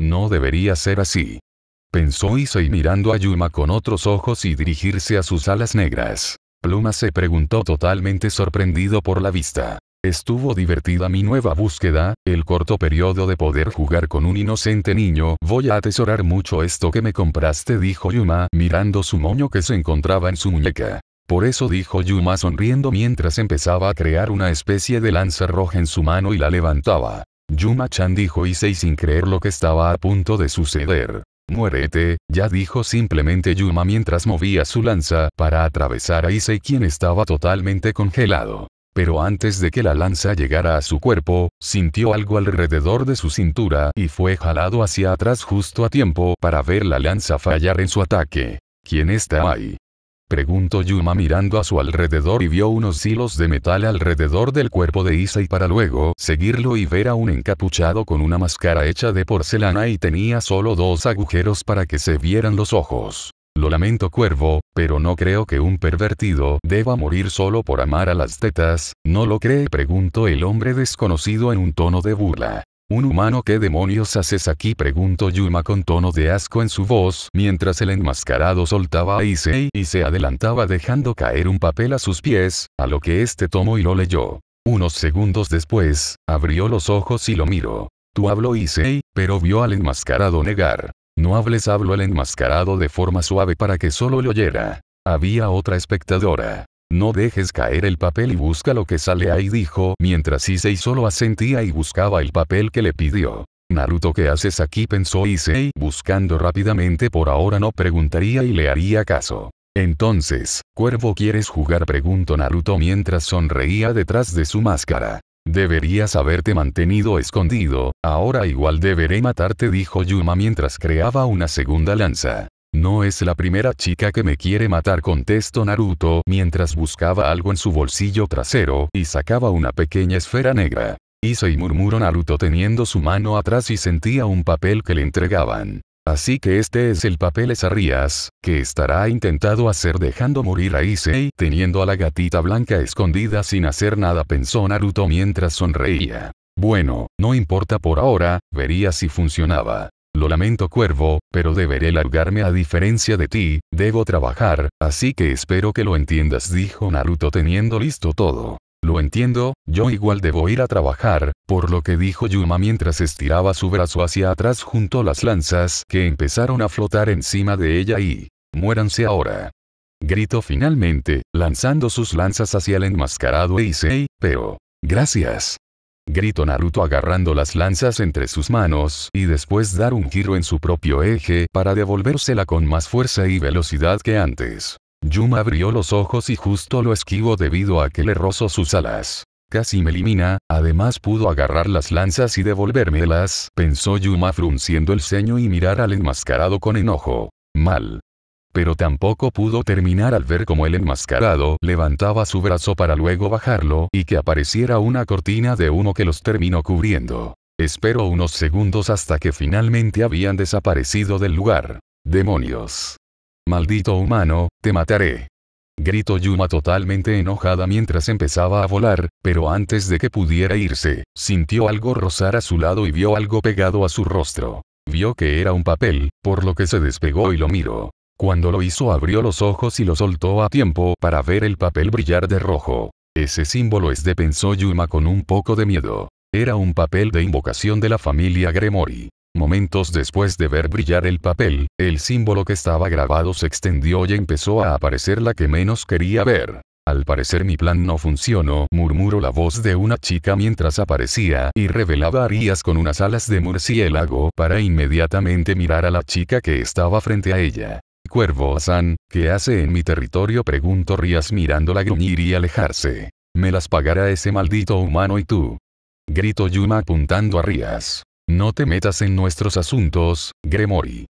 No debería ser así. Pensó Issei mirando a Yuma con otros ojos y dirigirse a sus alas negras. Pluma se preguntó totalmente sorprendido por la vista. Estuvo divertida mi nueva búsqueda, el corto periodo de poder jugar con un inocente niño, voy a atesorar mucho esto que me compraste dijo Yuma mirando su moño que se encontraba en su muñeca. Por eso dijo Yuma sonriendo mientras empezaba a crear una especie de lanza roja en su mano y la levantaba. Yuma-chan dijo Issei sin creer lo que estaba a punto de suceder. Muérete, ya dijo simplemente Yuma mientras movía su lanza para atravesar a Issei quien estaba totalmente congelado. Pero antes de que la lanza llegara a su cuerpo, sintió algo alrededor de su cintura y fue jalado hacia atrás justo a tiempo para ver la lanza fallar en su ataque. ¿Quién está ahí? Preguntó Yuma mirando a su alrededor y vio unos hilos de metal alrededor del cuerpo de y para luego seguirlo y ver a un encapuchado con una máscara hecha de porcelana y tenía solo dos agujeros para que se vieran los ojos. Lo lamento cuervo, pero no creo que un pervertido deba morir solo por amar a las tetas, ¿no lo cree? preguntó el hombre desconocido en un tono de burla. ¿Un humano qué demonios haces aquí? preguntó Yuma con tono de asco en su voz, mientras el enmascarado soltaba a Issei y se adelantaba dejando caer un papel a sus pies, a lo que este tomó y lo leyó. Unos segundos después, abrió los ojos y lo miró. Tú habló Issei, pero vio al enmascarado negar. No hables, hablo el enmascarado de forma suave para que solo le oyera. Había otra espectadora. No dejes caer el papel y busca lo que sale ahí, dijo, mientras Issei solo asentía y buscaba el papel que le pidió. Naruto, ¿qué haces aquí? pensó Issei, buscando rápidamente por ahora no preguntaría y le haría caso. Entonces, Cuervo, ¿quieres jugar? preguntó Naruto mientras sonreía detrás de su máscara. Deberías haberte mantenido escondido, ahora igual deberé matarte dijo Yuma mientras creaba una segunda lanza. No es la primera chica que me quiere matar contestó Naruto mientras buscaba algo en su bolsillo trasero y sacaba una pequeña esfera negra. Hizo y murmuró Naruto teniendo su mano atrás y sentía un papel que le entregaban. Así que este es el papel Ezarrías, que estará intentado hacer dejando morir a Issei teniendo a la gatita blanca escondida sin hacer nada pensó Naruto mientras sonreía. Bueno, no importa por ahora, vería si funcionaba. Lo lamento cuervo, pero deberé largarme a diferencia de ti, debo trabajar, así que espero que lo entiendas dijo Naruto teniendo listo todo. Lo entiendo, yo igual debo ir a trabajar, por lo que dijo Yuma mientras estiraba su brazo hacia atrás junto a las lanzas que empezaron a flotar encima de ella y... Muéranse ahora. Gritó finalmente, lanzando sus lanzas hacia el enmascarado Eisei, pero... Gracias. Gritó Naruto agarrando las lanzas entre sus manos y después dar un giro en su propio eje para devolvérsela con más fuerza y velocidad que antes. Yuma abrió los ojos y justo lo esquivo debido a que le rozó sus alas. Casi me elimina, además pudo agarrar las lanzas y devolvérmelas, pensó Yuma frunciendo el ceño y mirar al enmascarado con enojo. Mal. Pero tampoco pudo terminar al ver cómo el enmascarado levantaba su brazo para luego bajarlo y que apareciera una cortina de uno que los terminó cubriendo. Esperó unos segundos hasta que finalmente habían desaparecido del lugar. Demonios. Maldito humano, te mataré. Gritó Yuma totalmente enojada mientras empezaba a volar, pero antes de que pudiera irse, sintió algo rozar a su lado y vio algo pegado a su rostro. Vio que era un papel, por lo que se despegó y lo miró. Cuando lo hizo abrió los ojos y lo soltó a tiempo para ver el papel brillar de rojo. Ese símbolo es de pensó Yuma con un poco de miedo. Era un papel de invocación de la familia Gremori. Momentos después de ver brillar el papel, el símbolo que estaba grabado se extendió y empezó a aparecer la que menos quería ver. Al parecer mi plan no funcionó, murmuró la voz de una chica mientras aparecía y revelaba Rías con unas alas de murciélago para inmediatamente mirar a la chica que estaba frente a ella. Cuervo San, ¿qué hace en mi territorio? preguntó Rías mirándola gruñir y alejarse. Me las pagará ese maldito humano y tú. Gritó Yuma apuntando a Rías. No te metas en nuestros asuntos, Gremory.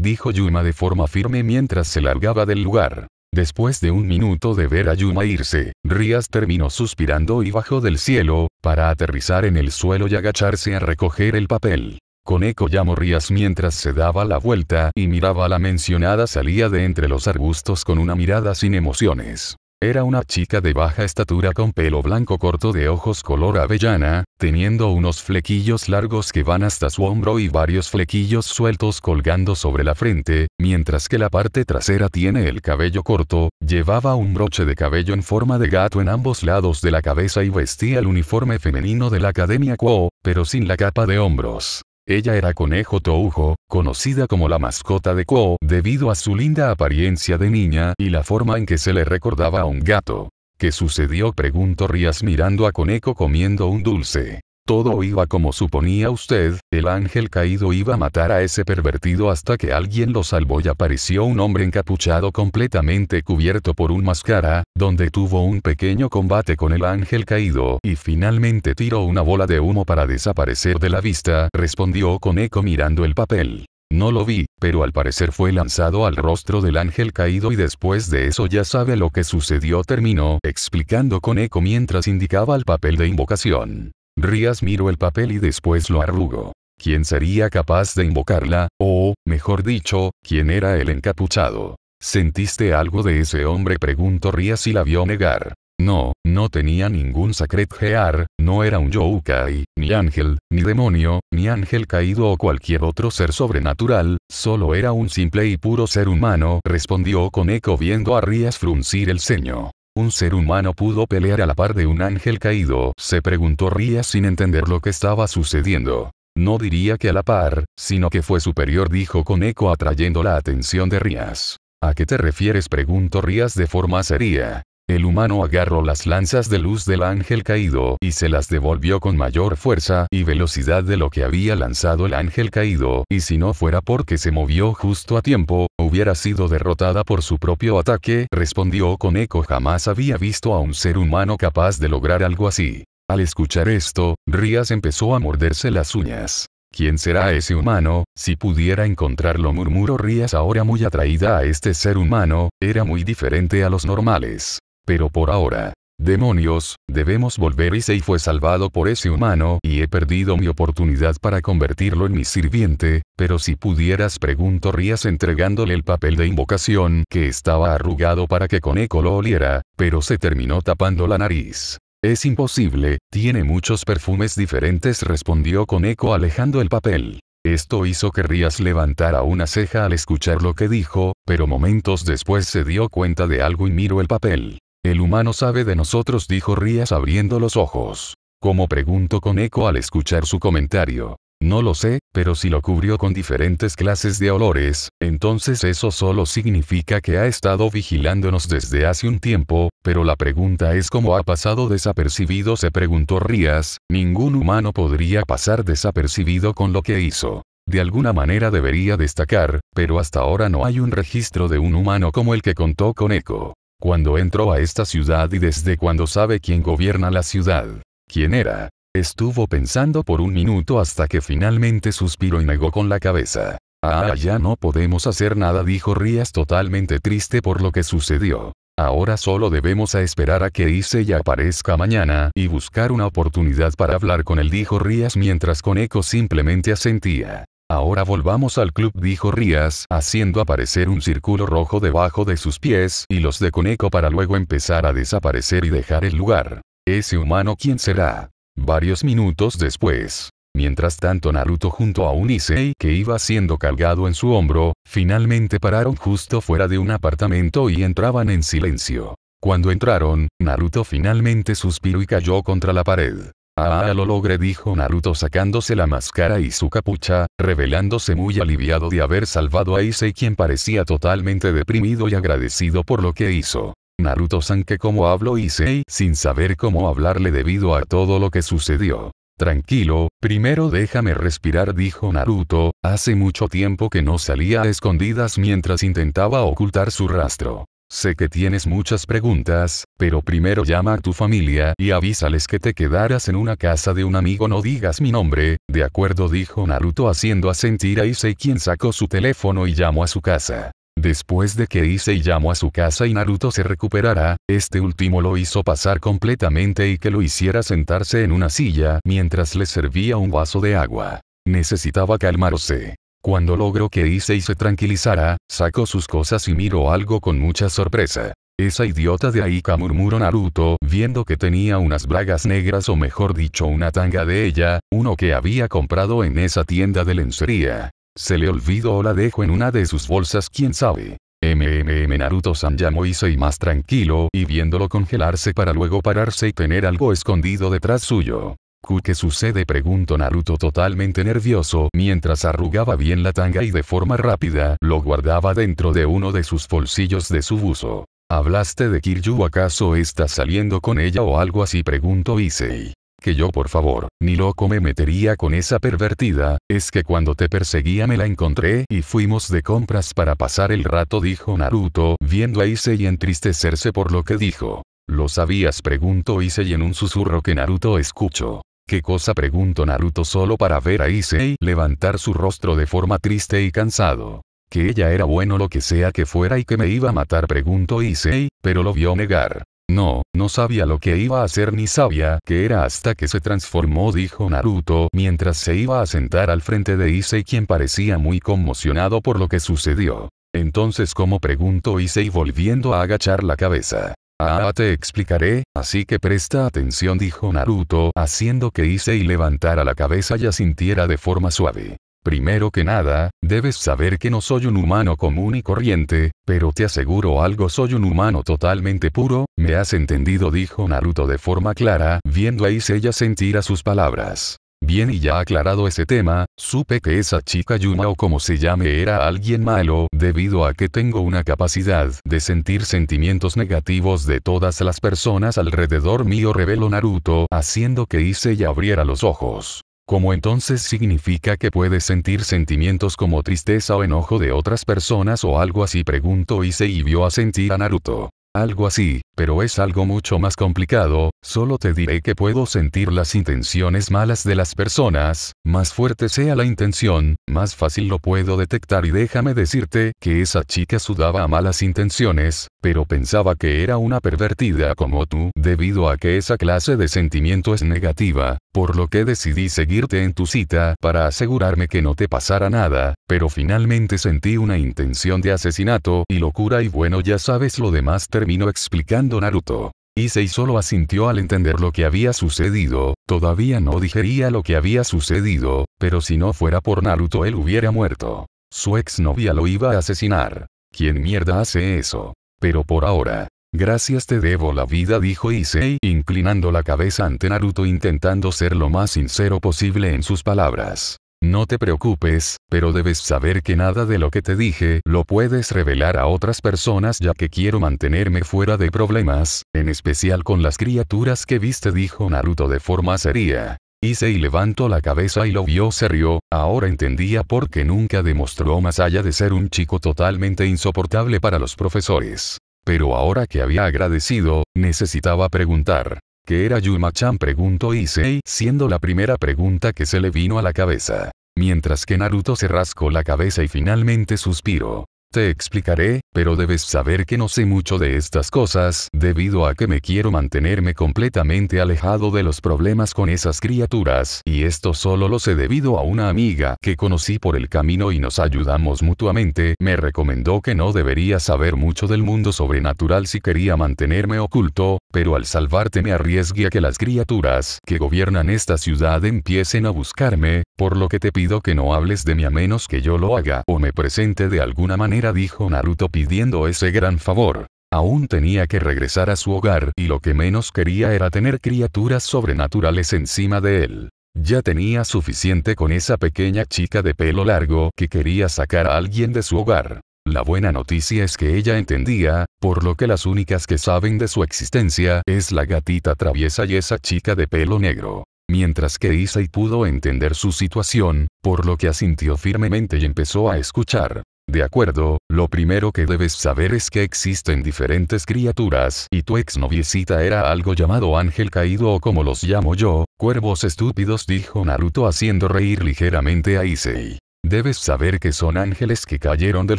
Dijo Yuma de forma firme mientras se largaba del lugar. Después de un minuto de ver a Yuma irse, Rías terminó suspirando y bajó del cielo, para aterrizar en el suelo y agacharse a recoger el papel. Con eco llamó Rías mientras se daba la vuelta y miraba a la mencionada salía de entre los arbustos con una mirada sin emociones. Era una chica de baja estatura con pelo blanco corto de ojos color avellana, teniendo unos flequillos largos que van hasta su hombro y varios flequillos sueltos colgando sobre la frente, mientras que la parte trasera tiene el cabello corto, llevaba un broche de cabello en forma de gato en ambos lados de la cabeza y vestía el uniforme femenino de la Academia Quo, pero sin la capa de hombros. Ella era Conejo Toujo, conocida como la mascota de Ko, debido a su linda apariencia de niña y la forma en que se le recordaba a un gato. ¿Qué sucedió? preguntó Rías mirando a Conejo comiendo un dulce. Todo iba como suponía usted, el ángel caído iba a matar a ese pervertido hasta que alguien lo salvó y apareció un hombre encapuchado completamente cubierto por un máscara, donde tuvo un pequeño combate con el ángel caído y finalmente tiró una bola de humo para desaparecer de la vista, respondió con eco mirando el papel. No lo vi, pero al parecer fue lanzado al rostro del ángel caído y después de eso ya sabe lo que sucedió terminó explicando con eco mientras indicaba el papel de invocación. Rías miró el papel y después lo arrugó. ¿Quién sería capaz de invocarla, o, mejor dicho, quién era el encapuchado? ¿Sentiste algo de ese hombre? preguntó Rías y la vio negar. No, no tenía ningún Sacred Gear, no era un Yokai, ni ángel, ni demonio, ni ángel caído o cualquier otro ser sobrenatural, solo era un simple y puro ser humano, respondió con eco viendo a Rías fruncir el ceño. ¿Un ser humano pudo pelear a la par de un ángel caído? se preguntó Rías sin entender lo que estaba sucediendo. No diría que a la par, sino que fue superior, dijo con eco atrayendo la atención de Rías. ¿A qué te refieres? preguntó Rías de forma seria. El humano agarró las lanzas de luz del ángel caído y se las devolvió con mayor fuerza y velocidad de lo que había lanzado el ángel caído, y si no fuera porque se movió justo a tiempo, hubiera sido derrotada por su propio ataque, respondió con eco jamás había visto a un ser humano capaz de lograr algo así. Al escuchar esto, Rías empezó a morderse las uñas. ¿Quién será ese humano? Si pudiera encontrarlo murmuró Rías ahora muy atraída a este ser humano, era muy diferente a los normales. Pero por ahora, demonios, debemos volver. y se fue salvado por ese humano y he perdido mi oportunidad para convertirlo en mi sirviente, pero si pudieras preguntó Rías entregándole el papel de invocación que estaba arrugado para que eco lo oliera, pero se terminó tapando la nariz. Es imposible, tiene muchos perfumes diferentes respondió eco alejando el papel. Esto hizo que Rías levantara una ceja al escuchar lo que dijo, pero momentos después se dio cuenta de algo y miró el papel. El humano sabe de nosotros, dijo Rías abriendo los ojos. Como preguntó con eco al escuchar su comentario. No lo sé, pero si lo cubrió con diferentes clases de olores, entonces eso solo significa que ha estado vigilándonos desde hace un tiempo, pero la pregunta es cómo ha pasado desapercibido, se preguntó Rías, ningún humano podría pasar desapercibido con lo que hizo. De alguna manera debería destacar, pero hasta ahora no hay un registro de un humano como el que contó con eco cuando entró a esta ciudad y desde cuando sabe quién gobierna la ciudad. ¿Quién era? Estuvo pensando por un minuto hasta que finalmente suspiró y negó con la cabeza. Ah, ya no podemos hacer nada, dijo Rías totalmente triste por lo que sucedió. Ahora solo debemos a esperar a que ya aparezca mañana y buscar una oportunidad para hablar con él, dijo Rías mientras Eco simplemente asentía. Ahora volvamos al club dijo Rías, haciendo aparecer un círculo rojo debajo de sus pies y los de Coneco para luego empezar a desaparecer y dejar el lugar. Ese humano quién será? Varios minutos después. Mientras tanto Naruto junto a un que iba siendo cargado en su hombro, finalmente pararon justo fuera de un apartamento y entraban en silencio. Cuando entraron, Naruto finalmente suspiró y cayó contra la pared. Ah, lo logré dijo Naruto sacándose la máscara y su capucha, revelándose muy aliviado de haber salvado a Issei quien parecía totalmente deprimido y agradecido por lo que hizo. Naruto-san como habló Issei sin saber cómo hablarle debido a todo lo que sucedió. Tranquilo, primero déjame respirar dijo Naruto, hace mucho tiempo que no salía a escondidas mientras intentaba ocultar su rastro. Sé que tienes muchas preguntas, pero primero llama a tu familia y avísales que te quedarás en una casa de un amigo no digas mi nombre, de acuerdo dijo Naruto haciendo asentir a Issei quien sacó su teléfono y llamó a su casa. Después de que Issei llamó a su casa y Naruto se recuperara, este último lo hizo pasar completamente y que lo hiciera sentarse en una silla mientras le servía un vaso de agua. Necesitaba calmarse. Cuando logró que Issei se tranquilizara, sacó sus cosas y miró algo con mucha sorpresa. Esa idiota de Aika murmuró Naruto, viendo que tenía unas bragas negras o mejor dicho una tanga de ella, uno que había comprado en esa tienda de lencería. Se le olvidó o la dejó en una de sus bolsas quién sabe. MMM Naruto-san llamó Issei más tranquilo y viéndolo congelarse para luego pararse y tener algo escondido detrás suyo que qué sucede? pregunto Naruto totalmente nervioso mientras arrugaba bien la tanga y de forma rápida lo guardaba dentro de uno de sus bolsillos de su buzo. ¿Hablaste de Kiryu acaso estás saliendo con ella o algo así? preguntó isei Que yo por favor, ni loco me metería con esa pervertida, es que cuando te perseguía me la encontré y fuimos de compras para pasar el rato dijo Naruto, viendo a isei entristecerse por lo que dijo. ¿Lo sabías? preguntó isei en un susurro que Naruto escuchó. ¿Qué cosa? preguntó Naruto solo para ver a Issei levantar su rostro de forma triste y cansado. Que ella era bueno lo que sea que fuera y que me iba a matar preguntó Issei, pero lo vio negar. No, no sabía lo que iba a hacer ni sabía que era hasta que se transformó dijo Naruto mientras se iba a sentar al frente de Issei quien parecía muy conmocionado por lo que sucedió. Entonces ¿cómo? preguntó Issei volviendo a agachar la cabeza. Ah, te explicaré, así que presta atención, dijo Naruto, haciendo que y levantara la cabeza y sintiera de forma suave. Primero que nada, debes saber que no soy un humano común y corriente, pero te aseguro algo soy un humano totalmente puro, me has entendido dijo Naruto de forma clara, viendo a ella sentir a sus palabras. Bien y ya aclarado ese tema, supe que esa chica Yuma o como se llame era alguien malo, debido a que tengo una capacidad de sentir sentimientos negativos de todas las personas alrededor mío reveló Naruto haciendo que ya abriera los ojos. Como entonces significa que puedes sentir sentimientos como tristeza o enojo de otras personas o algo así preguntó Ise y vio a sentir a Naruto. Algo así, pero es algo mucho más complicado, solo te diré que puedo sentir las intenciones malas de las personas, más fuerte sea la intención, más fácil lo puedo detectar y déjame decirte que esa chica sudaba a malas intenciones, pero pensaba que era una pervertida como tú, debido a que esa clase de sentimiento es negativa, por lo que decidí seguirte en tu cita para asegurarme que no te pasara nada, pero finalmente sentí una intención de asesinato y locura y bueno ya sabes lo demás termino explicando Naruto. Issei solo asintió al entender lo que había sucedido, todavía no digería lo que había sucedido, pero si no fuera por Naruto él hubiera muerto. Su exnovia lo iba a asesinar. ¿Quién mierda hace eso? Pero por ahora. Gracias te debo la vida dijo Issei inclinando la cabeza ante Naruto intentando ser lo más sincero posible en sus palabras. No te preocupes, pero debes saber que nada de lo que te dije lo puedes revelar a otras personas ya que quiero mantenerme fuera de problemas, en especial con las criaturas que viste dijo Naruto de forma seria. Issei levantó la cabeza y lo vio serio, ahora entendía por qué nunca demostró más allá de ser un chico totalmente insoportable para los profesores. Pero ahora que había agradecido, necesitaba preguntar. ¿Qué era Yuma-chan? preguntó Issei, siendo la primera pregunta que se le vino a la cabeza mientras que Naruto se rascó la cabeza y finalmente suspiró. Te explicaré, pero debes saber que no sé mucho de estas cosas, debido a que me quiero mantenerme completamente alejado de los problemas con esas criaturas, y esto solo lo sé debido a una amiga que conocí por el camino y nos ayudamos mutuamente, me recomendó que no debería saber mucho del mundo sobrenatural si quería mantenerme oculto, pero al salvarte me arriesgué a que las criaturas que gobiernan esta ciudad empiecen a buscarme, por lo que te pido que no hables de mí a menos que yo lo haga o me presente de alguna manera dijo Naruto pidiendo ese gran favor. Aún tenía que regresar a su hogar y lo que menos quería era tener criaturas sobrenaturales encima de él. Ya tenía suficiente con esa pequeña chica de pelo largo que quería sacar a alguien de su hogar. La buena noticia es que ella entendía, por lo que las únicas que saben de su existencia es la gatita traviesa y esa chica de pelo negro. Mientras que Isai pudo entender su situación, por lo que asintió firmemente y empezó a escuchar. De acuerdo, lo primero que debes saber es que existen diferentes criaturas y tu exnoviecita era algo llamado ángel caído o como los llamo yo, cuervos estúpidos dijo Naruto haciendo reír ligeramente a Issei. Debes saber que son ángeles que cayeron del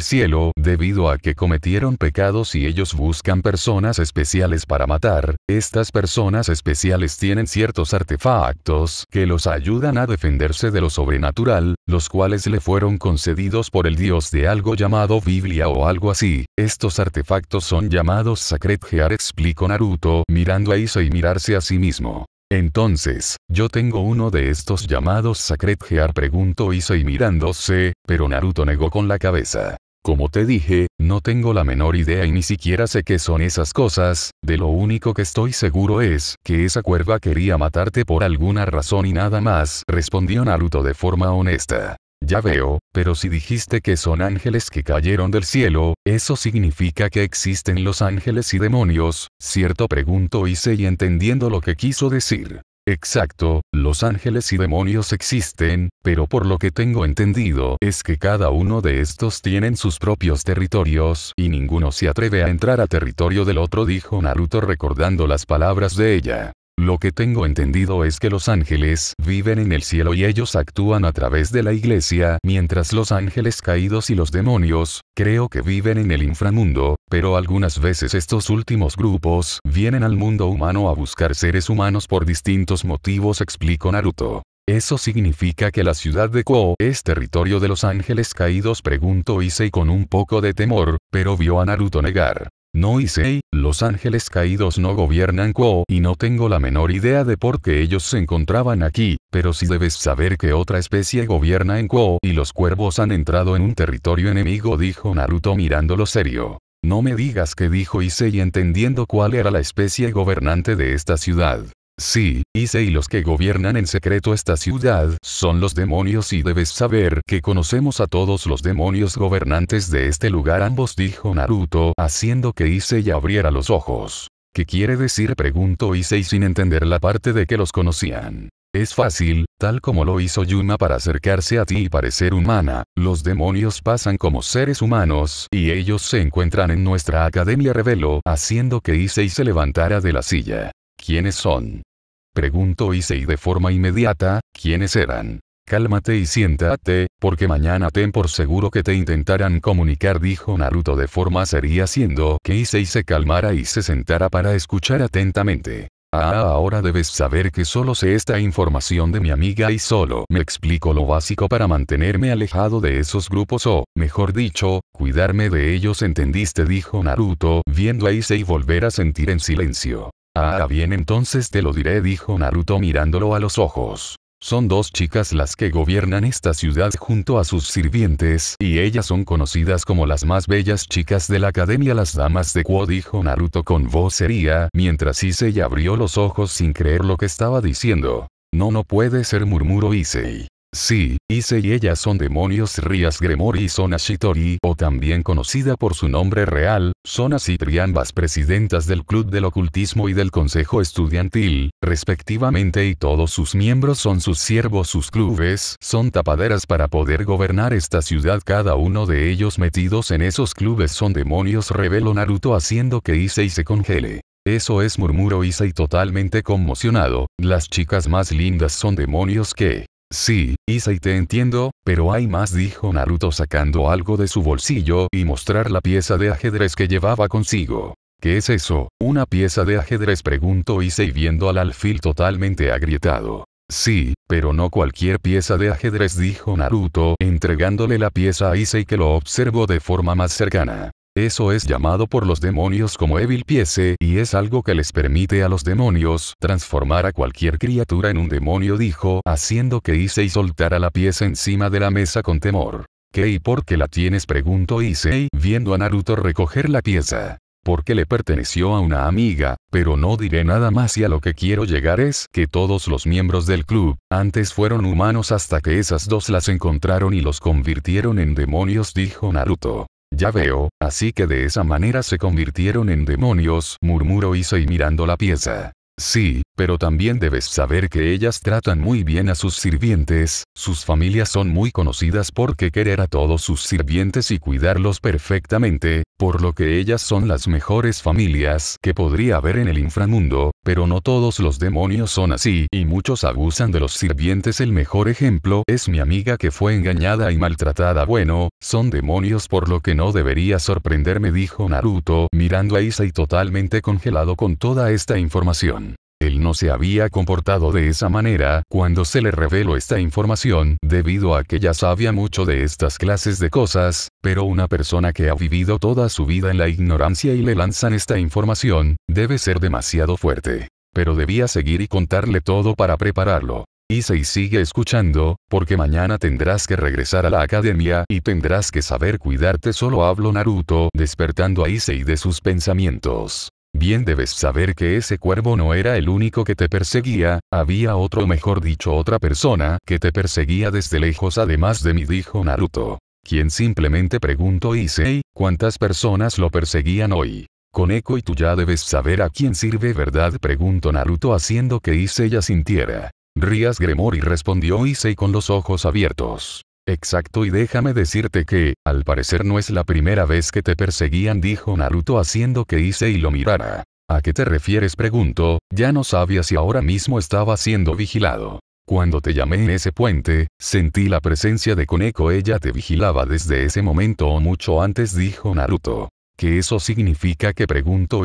cielo debido a que cometieron pecados y ellos buscan personas especiales para matar. Estas personas especiales tienen ciertos artefactos que los ayudan a defenderse de lo sobrenatural, los cuales le fueron concedidos por el dios de algo llamado Biblia o algo así. Estos artefactos son llamados Sacred Gear, explicó Naruto, mirando a Isa y mirarse a sí mismo. Entonces, yo tengo uno de estos llamados Sacred Gear preguntó Issei mirándose, pero Naruto negó con la cabeza. Como te dije, no tengo la menor idea y ni siquiera sé qué son esas cosas, de lo único que estoy seguro es que esa cuerva quería matarte por alguna razón y nada más, respondió Naruto de forma honesta. Ya veo, pero si dijiste que son ángeles que cayeron del cielo, eso significa que existen los ángeles y demonios, ¿cierto? Pregunto hice y entendiendo lo que quiso decir. Exacto, los ángeles y demonios existen, pero por lo que tengo entendido es que cada uno de estos tienen sus propios territorios y ninguno se atreve a entrar a territorio del otro dijo Naruto recordando las palabras de ella. Lo que tengo entendido es que los ángeles viven en el cielo y ellos actúan a través de la iglesia, mientras los ángeles caídos y los demonios, creo que viven en el inframundo, pero algunas veces estos últimos grupos vienen al mundo humano a buscar seres humanos por distintos motivos, explicó Naruto. ¿Eso significa que la ciudad de Ko es territorio de los ángeles caídos? preguntó Issei con un poco de temor, pero vio a Naruto negar. No Isei, los ángeles caídos no gobiernan Kuo y no tengo la menor idea de por qué ellos se encontraban aquí, pero sí debes saber que otra especie gobierna en Kuo y los cuervos han entrado en un territorio enemigo dijo Naruto mirándolo serio. No me digas que dijo Issei entendiendo cuál era la especie gobernante de esta ciudad. Sí, Ise y los que gobiernan en secreto esta ciudad, son los demonios y debes saber que conocemos a todos los demonios gobernantes de este lugar ambos dijo Naruto haciendo que y abriera los ojos. ¿Qué quiere decir? preguntó Isei sin entender la parte de que los conocían. Es fácil, tal como lo hizo Yuma para acercarse a ti y parecer humana, los demonios pasan como seres humanos, y ellos se encuentran en nuestra academia reveló, haciendo que y se levantara de la silla. ¿Quiénes son? Preguntó Issei de forma inmediata, ¿quiénes eran? Cálmate y siéntate, porque mañana ten por seguro que te intentarán comunicar dijo Naruto de forma seria haciendo que Issei se calmara y se sentara para escuchar atentamente. Ah, ahora debes saber que solo sé esta información de mi amiga y solo me explico lo básico para mantenerme alejado de esos grupos o, mejor dicho, cuidarme de ellos entendiste dijo Naruto, viendo a Issei volver a sentir en silencio. Ah, ah, bien entonces te lo diré, dijo Naruto mirándolo a los ojos. Son dos chicas las que gobiernan esta ciudad junto a sus sirvientes, y ellas son conocidas como las más bellas chicas de la academia las damas de Kuo dijo Naruto con voz seria, mientras Issei abrió los ojos sin creer lo que estaba diciendo. No no puede ser murmuró Issei. Sí, Ise y ella son demonios Rias Gremori y Sona Shitori, o también conocida por su nombre real, son Citri, ambas presidentas del Club del Ocultismo y del Consejo Estudiantil, respectivamente, y todos sus miembros son sus siervos, sus clubes son tapaderas para poder gobernar esta ciudad. Cada uno de ellos metidos en esos clubes son demonios, reveló Naruto haciendo que y se congele. Eso es murmuró y totalmente conmocionado, las chicas más lindas son demonios que Sí, Issei te entiendo, pero hay más dijo Naruto sacando algo de su bolsillo y mostrar la pieza de ajedrez que llevaba consigo. ¿Qué es eso? ¿Una pieza de ajedrez? preguntó Isei viendo al alfil totalmente agrietado. Sí, pero no cualquier pieza de ajedrez dijo Naruto entregándole la pieza a Isei que lo observó de forma más cercana. Eso es llamado por los demonios como Evil Piece y es algo que les permite a los demonios transformar a cualquier criatura en un demonio dijo, haciendo que Issei soltara la pieza encima de la mesa con temor. ¿Qué y por qué la tienes? preguntó Issei, viendo a Naruto recoger la pieza porque le perteneció a una amiga, pero no diré nada más y a lo que quiero llegar es que todos los miembros del club, antes fueron humanos hasta que esas dos las encontraron y los convirtieron en demonios dijo Naruto. Ya veo, así que de esa manera se convirtieron en demonios, murmuró Issei mirando la pieza. Sí, pero también debes saber que ellas tratan muy bien a sus sirvientes, sus familias son muy conocidas porque querer a todos sus sirvientes y cuidarlos perfectamente, por lo que ellas son las mejores familias que podría haber en el inframundo, pero no todos los demonios son así y muchos abusan de los sirvientes. El mejor ejemplo es mi amiga que fue engañada y maltratada. Bueno, son demonios por lo que no debería sorprenderme, dijo Naruto, mirando a Isa y totalmente congelado con toda esta información él no se había comportado de esa manera cuando se le reveló esta información, debido a que ya sabía mucho de estas clases de cosas, pero una persona que ha vivido toda su vida en la ignorancia y le lanzan esta información, debe ser demasiado fuerte. Pero debía seguir y contarle todo para prepararlo. Ise sigue escuchando, porque mañana tendrás que regresar a la academia y tendrás que saber cuidarte. Solo hablo Naruto, despertando a Issei de sus pensamientos. Bien debes saber que ese cuervo no era el único que te perseguía, había otro mejor dicho otra persona que te perseguía desde lejos además de mí dijo Naruto. Quien simplemente preguntó Issei, ¿cuántas personas lo perseguían hoy? Con eco y tú ya debes saber a quién sirve verdad preguntó Naruto haciendo que Issei sintiera. Rías Gremori respondió Issei con los ojos abiertos. Exacto y déjame decirte que, al parecer no es la primera vez que te perseguían dijo Naruto haciendo que hice y lo mirara. ¿A qué te refieres? pregunto ya no sabía si ahora mismo estaba siendo vigilado. Cuando te llamé en ese puente, sentí la presencia de Koneko ella te vigilaba desde ese momento o mucho antes dijo Naruto. ¿Qué eso significa que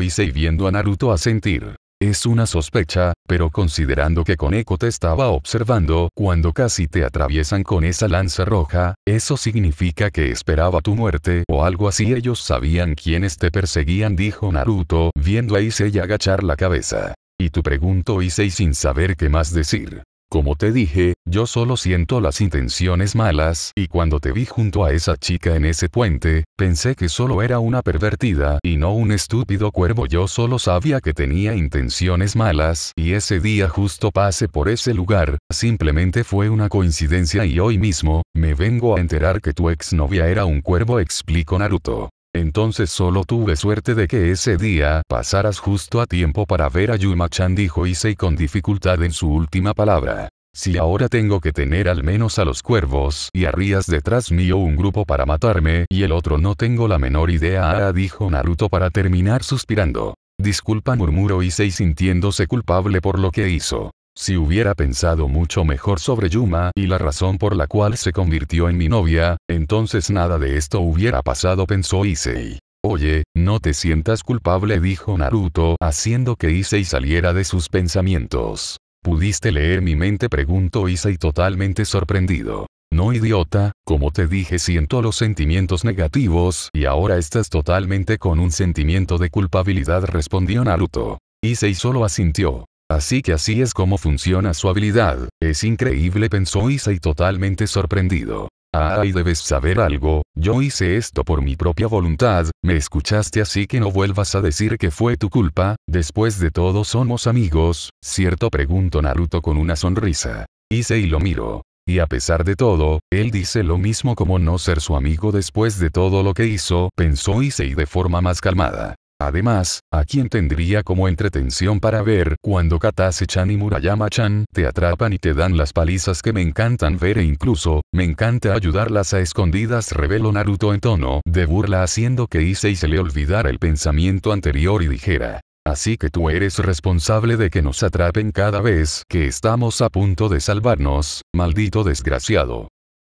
hice y viendo a Naruto a sentir? Es una sospecha, pero considerando que Koneko te estaba observando cuando casi te atraviesan con esa lanza roja, eso significa que esperaba tu muerte o algo así. Ellos sabían quiénes te perseguían, dijo Naruto, viendo a Issei agachar la cabeza. Y tu pregunto Issei sin saber qué más decir. Como te dije, yo solo siento las intenciones malas y cuando te vi junto a esa chica en ese puente, pensé que solo era una pervertida y no un estúpido cuervo. Yo solo sabía que tenía intenciones malas y ese día justo pasé por ese lugar, simplemente fue una coincidencia y hoy mismo, me vengo a enterar que tu exnovia era un cuervo explico Naruto. Entonces solo tuve suerte de que ese día pasaras justo a tiempo para ver a Yuma-chan dijo Issei con dificultad en su última palabra. Si ahora tengo que tener al menos a los cuervos y a Rías detrás mío un grupo para matarme y el otro no tengo la menor idea dijo Naruto para terminar suspirando. Disculpa murmuró Issei sintiéndose culpable por lo que hizo. Si hubiera pensado mucho mejor sobre Yuma y la razón por la cual se convirtió en mi novia, entonces nada de esto hubiera pasado, pensó Issei. Oye, no te sientas culpable, dijo Naruto, haciendo que Issei saliera de sus pensamientos. ¿Pudiste leer mi mente? preguntó Issei totalmente sorprendido. No idiota, como te dije siento los sentimientos negativos y ahora estás totalmente con un sentimiento de culpabilidad respondió Naruto. Issei solo asintió. Así que así es como funciona su habilidad, es increíble pensó Issei totalmente sorprendido. Ah, y debes saber algo, yo hice esto por mi propia voluntad, me escuchaste así que no vuelvas a decir que fue tu culpa, después de todo somos amigos, ¿cierto? preguntó Naruto con una sonrisa. y lo miro. Y a pesar de todo, él dice lo mismo como no ser su amigo después de todo lo que hizo, pensó Issei de forma más calmada. Además, ¿a quién tendría como entretención para ver cuando Katase-chan y Murayama-chan te atrapan y te dan las palizas que me encantan ver e incluso, me encanta ayudarlas a escondidas? Reveló Naruto en tono de burla haciendo que Issei se le olvidara el pensamiento anterior y dijera, Así que tú eres responsable de que nos atrapen cada vez que estamos a punto de salvarnos, maldito desgraciado.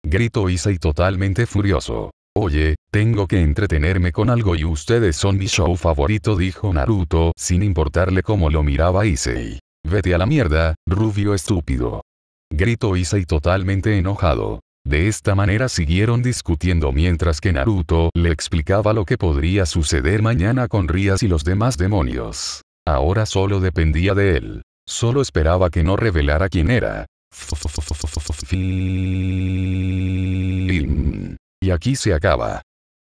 Gritó Issei totalmente furioso. Oye, tengo que entretenerme con algo y ustedes son mi show favorito dijo Naruto, sin importarle cómo lo miraba Issei. Vete a la mierda, rubio estúpido. Gritó Issei totalmente enojado. De esta manera siguieron discutiendo mientras que Naruto le explicaba lo que podría suceder mañana con Rías y los demás demonios. Ahora solo dependía de él. Solo esperaba que no revelara quién era. Y aquí se acaba.